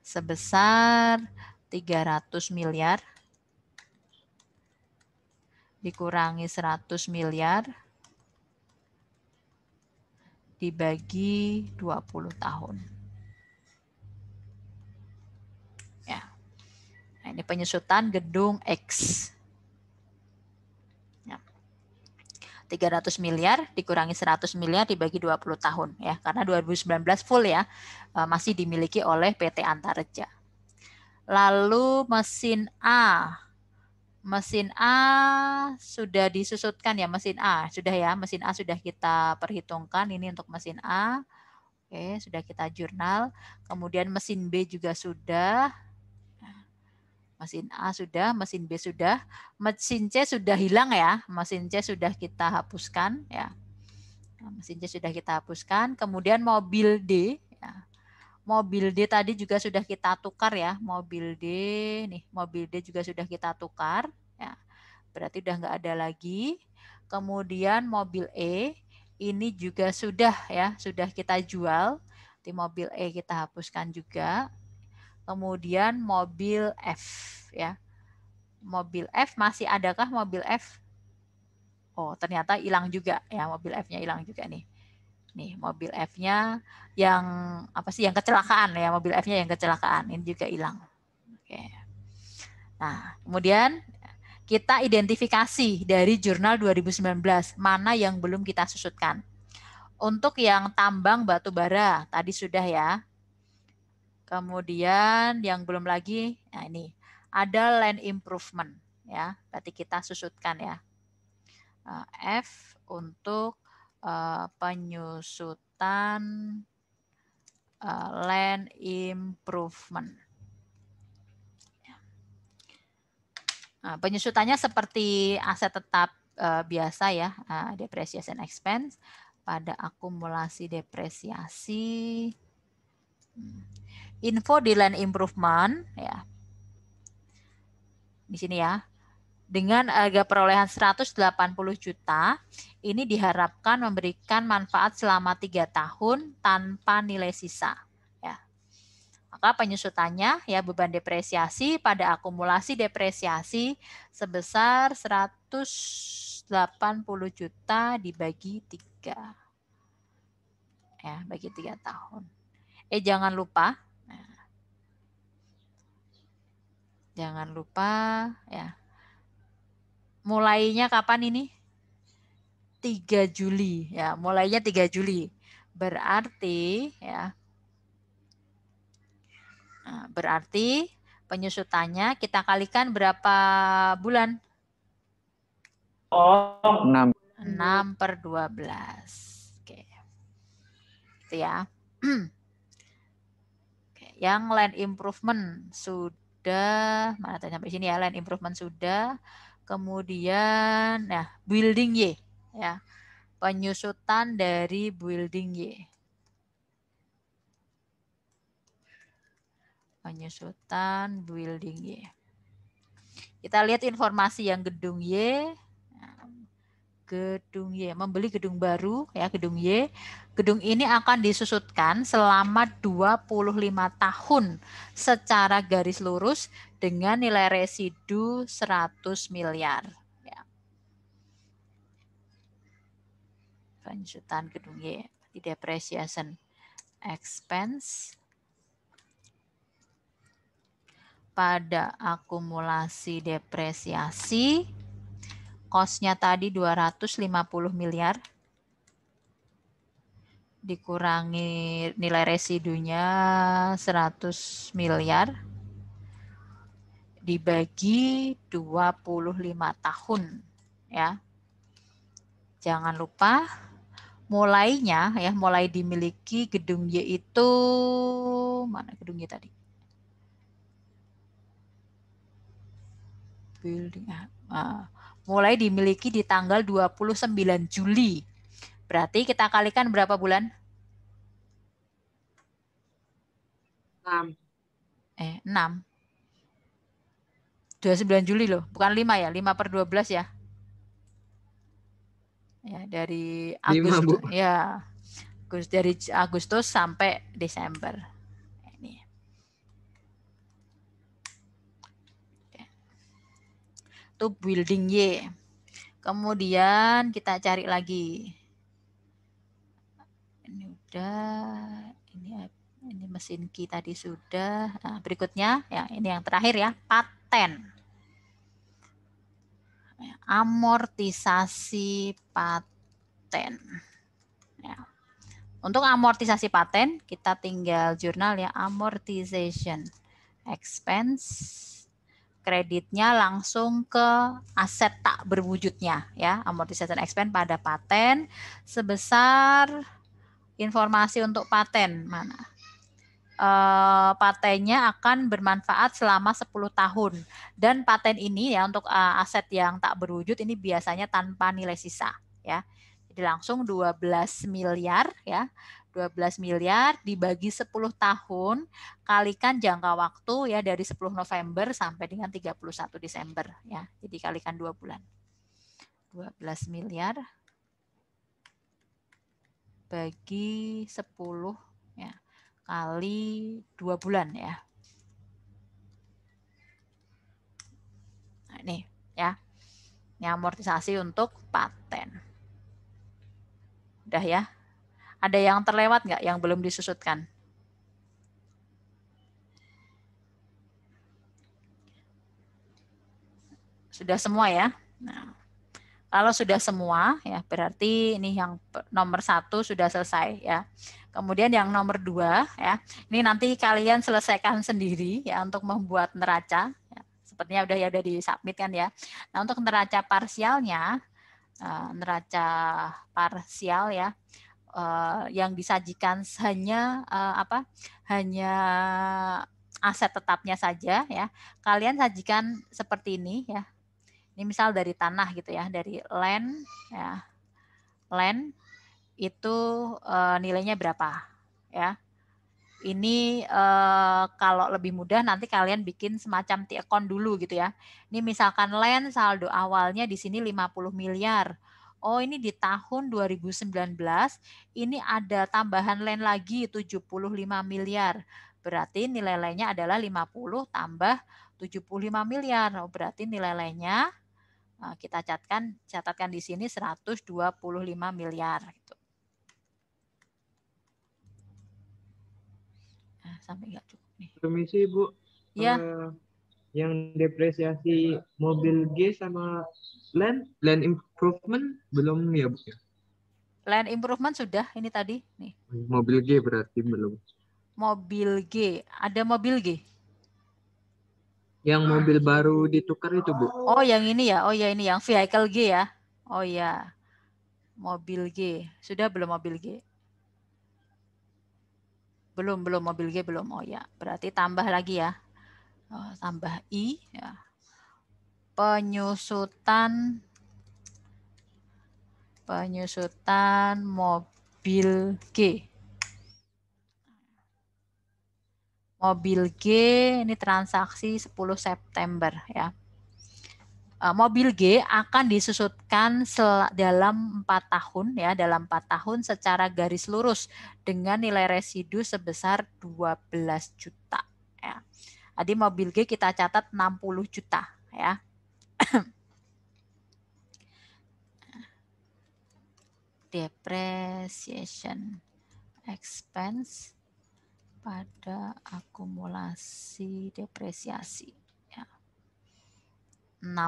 Speaker 1: sebesar 300 miliar dikurangi 100 miliar dibagi 20 tahun. Ya. Nah, ini penyusutan gedung X. Ya. 300 miliar dikurangi 100 miliar dibagi 20 tahun ya karena 2019 full ya eh, masih dimiliki oleh PT Antareja. Lalu mesin A. Mesin A sudah disusutkan ya, mesin A. Sudah ya, mesin A sudah kita perhitungkan. Ini untuk mesin A. Oke, sudah kita jurnal. Kemudian mesin B juga sudah. Mesin A sudah, mesin B sudah. Mesin C sudah hilang ya. Mesin C sudah kita hapuskan ya. Nah, mesin C sudah kita hapuskan. Kemudian mobil D. Ya mobil D tadi juga sudah kita tukar ya, mobil D nih, mobil D juga sudah kita tukar ya. Berarti udah nggak ada lagi. Kemudian mobil E ini juga sudah ya, sudah kita jual. Di mobil E kita hapuskan juga. Kemudian mobil F ya. Mobil F masih adakah mobil F? Oh, ternyata hilang juga ya, mobil F-nya hilang juga nih nih mobil F-nya yang apa sih yang kecelakaan ya mobil F-nya yang kecelakaan ini juga hilang. Oke. Nah, kemudian kita identifikasi dari jurnal 2019 mana yang belum kita susutkan. Untuk yang tambang batu bara tadi sudah ya. Kemudian yang belum lagi nah ini ada land improvement ya. Berarti kita susutkan ya. Eh, F untuk Eh, penyusutan uh, land improvement. Ya. Nah, penyusutannya seperti aset tetap uh, biasa ya, uh, depreciation expense pada akumulasi depresiasi. Hmm, info di land improvement ya. Di sini ya dengan harga perolehan 180 juta ini diharapkan memberikan manfaat selama tiga tahun tanpa nilai sisa. Ya. Maka penyusutannya ya beban depresiasi pada akumulasi depresiasi sebesar 180 juta dibagi tiga. Ya, bagi tiga tahun. Eh jangan lupa, ya. jangan lupa ya mulainya kapan ini? 3 Juli ya, mulainya 3 Juli. Berarti ya nah, berarti penyusutannya kita kalikan berapa bulan?
Speaker 2: Oh, 6. 6
Speaker 1: per 12. Oke. Itu ya. Oke, yang land improvement sudah, mana tanya sampai sini ya, land improvement sudah kemudian ya building Y ya penyusutan dari building Y penyusutan building Y kita lihat informasi yang gedung Y gedung Y, membeli gedung baru ya gedung Y. Gedung ini akan disusutkan selama 25 tahun secara garis lurus dengan nilai residu 100 miliar. Ya. Lanjutan gedung Y, di depreciation expense pada akumulasi depresiasi Kosnya tadi 250 miliar. Dikurangi nilai residunya 100 miliar. Dibagi 25 tahun. ya. Jangan lupa mulainya ya mulai dimiliki gedung Y itu mana gedung Y tadi building ah, ah mulai dimiliki di tanggal 29 Juli. Berarti kita kalikan berapa bulan? 6. Eh, 6. 29 Juli loh, bukan 5 ya, 5 per 12 ya. Ya, dari Agustus, 5, ya. Agustus dari Agustus sampai Desember. yaitu building Y. Kemudian kita cari lagi. Ini udah, ini ini mesin Ki tadi sudah. Nah, berikutnya ya ini yang terakhir ya, paten. Amortisasi paten. Ya. Untuk amortisasi paten kita tinggal jurnal ya amortization expense kreditnya langsung ke aset tak berwujudnya ya amortisasi expense pada paten sebesar informasi untuk paten mana e, eh, patennya akan bermanfaat selama 10 tahun dan paten ini ya untuk eh, aset yang tak berwujud ini biasanya tanpa nilai sisa ya jadi langsung 12 miliar ya 12 miliar dibagi 10 tahun kalikan jangka waktu ya dari 10 November sampai dengan 31 Desember ya. Jadi kalikan 2 bulan. 12 miliar bagi 10 ya kali 2 bulan ya. Nah, ini ya. Ini amortisasi untuk paten. Udah ya, ada yang terlewat nggak yang belum disusutkan? Sudah semua ya? Nah, kalau sudah semua, ya berarti ini yang nomor satu sudah selesai ya. Kemudian yang nomor dua ya, ini nanti kalian selesaikan sendiri ya untuk membuat neraca. Ya, sepertinya udah ya udah disubmit kan ya. Nah untuk neraca parsialnya, eh, neraca parsial ya, uh, yang disajikan hanya uh, apa hanya aset tetapnya saja ya kalian sajikan seperti ini ya ini misal dari tanah gitu ya dari land ya land itu uh, nilainya berapa ya ini eh, kalau lebih mudah nanti kalian bikin semacam T account dulu gitu ya. Ini misalkan land saldo awalnya di sini 50 miliar oh ini di tahun 2019 ini ada tambahan lain lagi 75 miliar. Berarti nilai lainnya adalah 50 tambah 75 miliar. Oh, berarti nilai lainnya eh, kita catatkan catatkan di sini 125 miliar gitu. Nah, sampai nggak cukup
Speaker 2: nih. Permisi, Bu. Ya yang depresiasi mobil G sama land land improvement belum ya bu ya?
Speaker 1: Land improvement sudah ini tadi nih.
Speaker 2: Mobil G berarti belum.
Speaker 1: Mobil G, ada mobil G.
Speaker 2: Yang mobil baru ditukar itu bu?
Speaker 1: Oh yang ini ya, oh ya ini yang vehicle G ya, oh ya mobil G sudah belum mobil G? Belum belum mobil G belum oh ya berarti tambah lagi ya oh, tambah i ya. penyusutan penyusutan mobil G mobil G ini transaksi 10 September ya. Eh, mobil G akan disusutkan dalam empat tahun ya, dalam empat tahun secara garis lurus dengan nilai residu sebesar 12 juta. Tadi mobil G kita catat 60 juta ya. Depreciation expense pada akumulasi depresiasi ya. 60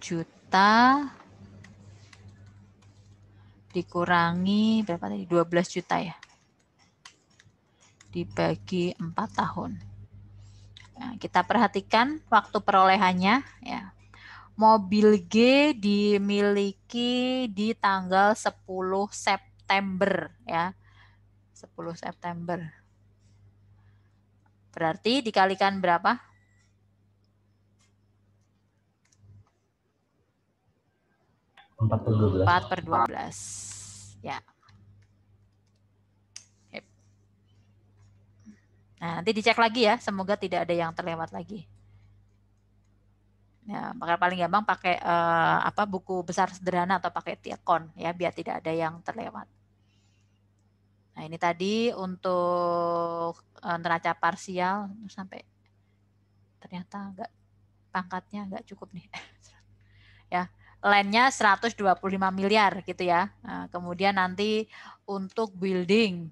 Speaker 1: juta dikurangi berapa tadi 12 juta ya dibagi 4 tahun Nah, kita perhatikan waktu perolehannya ya. Mobil G dimiliki di tanggal 10 September ya. 10 September. Berarti dikalikan berapa? Empat per dua belas. Ya, Nah, nanti dicek lagi ya, semoga tidak ada yang terlewat lagi. Ya, maka paling gampang pakai uh, apa buku besar sederhana atau pakai tiakon ya biar tidak ada yang terlewat. Nah, ini tadi untuk eh, neraca parsial sampai ternyata enggak pangkatnya enggak cukup nih. ya, lainnya 125 miliar gitu ya. Nah, kemudian nanti untuk building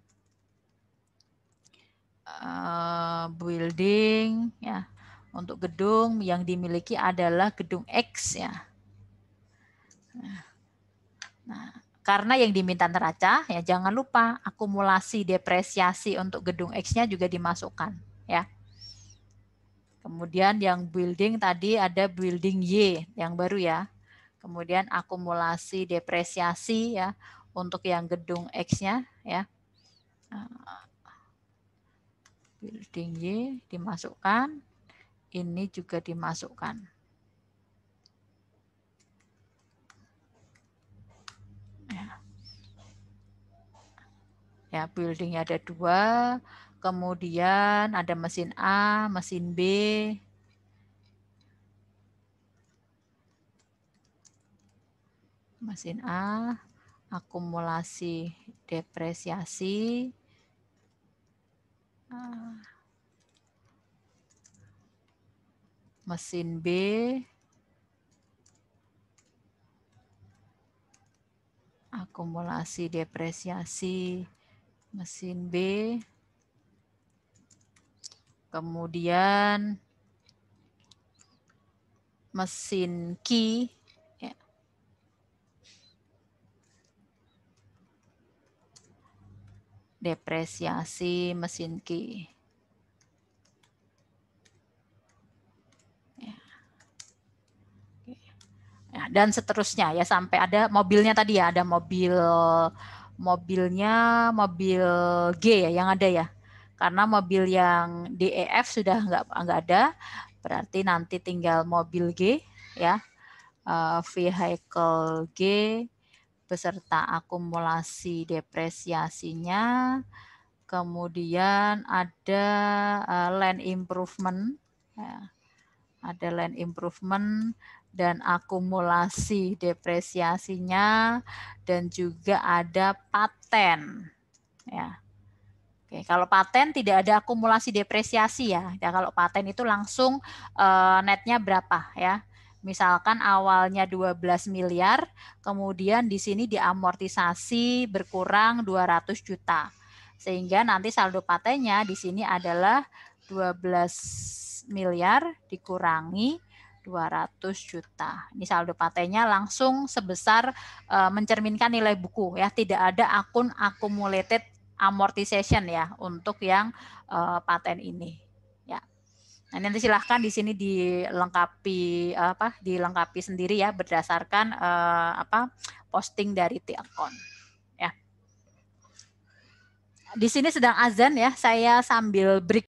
Speaker 1: Eh, building ya untuk gedung yang dimiliki adalah gedung X ya. Nah, karena yang diminta neraca ya jangan lupa akumulasi depresiasi untuk gedung X-nya juga dimasukkan ya. Kemudian yang building tadi ada building Y yang baru ya. Kemudian akumulasi depresiasi ya untuk yang gedung X-nya ya nah, building Y dimasukkan, ini juga dimasukkan. Ya. ya, buildingnya ada dua, kemudian ada mesin A, mesin B, mesin A, akumulasi depresiasi, Ah. mesin B. Akumulasi depresiasi mesin B. Kemudian mesin Q depresiasi mesin Ki. Ya. Ya, dan seterusnya ya sampai ada mobilnya tadi ya ada mobil mobilnya mobil G ya yang ada ya karena mobil yang DEF sudah nggak nggak ada berarti nanti tinggal mobil G ya uh, vehicle G beserta akumulasi depresiasinya. Kemudian ada eh, land improvement, ya, ada land improvement dan akumulasi depresiasinya, dan juga ada paten. Ya. Oke, kalau paten tidak ada akumulasi depresiasi ya. Ya kalau paten itu langsung uh, netnya berapa ya? Misalkan awalnya 12 miliar, kemudian di sini diamortisasi berkurang 200 juta. Sehingga nanti saldo patenya di sini adalah 12 miliar dikurangi 200 juta. Ini saldo patenya langsung sebesar e, mencerminkan nilai buku ya, tidak ada akun accumulated amortization ya untuk yang e, paten ini. Nah, nanti silahkan di sini dilengkapi apa dilengkapi sendiri ya berdasarkan eh, apa posting dari T account ya. Di sini sedang azan ya, saya sambil break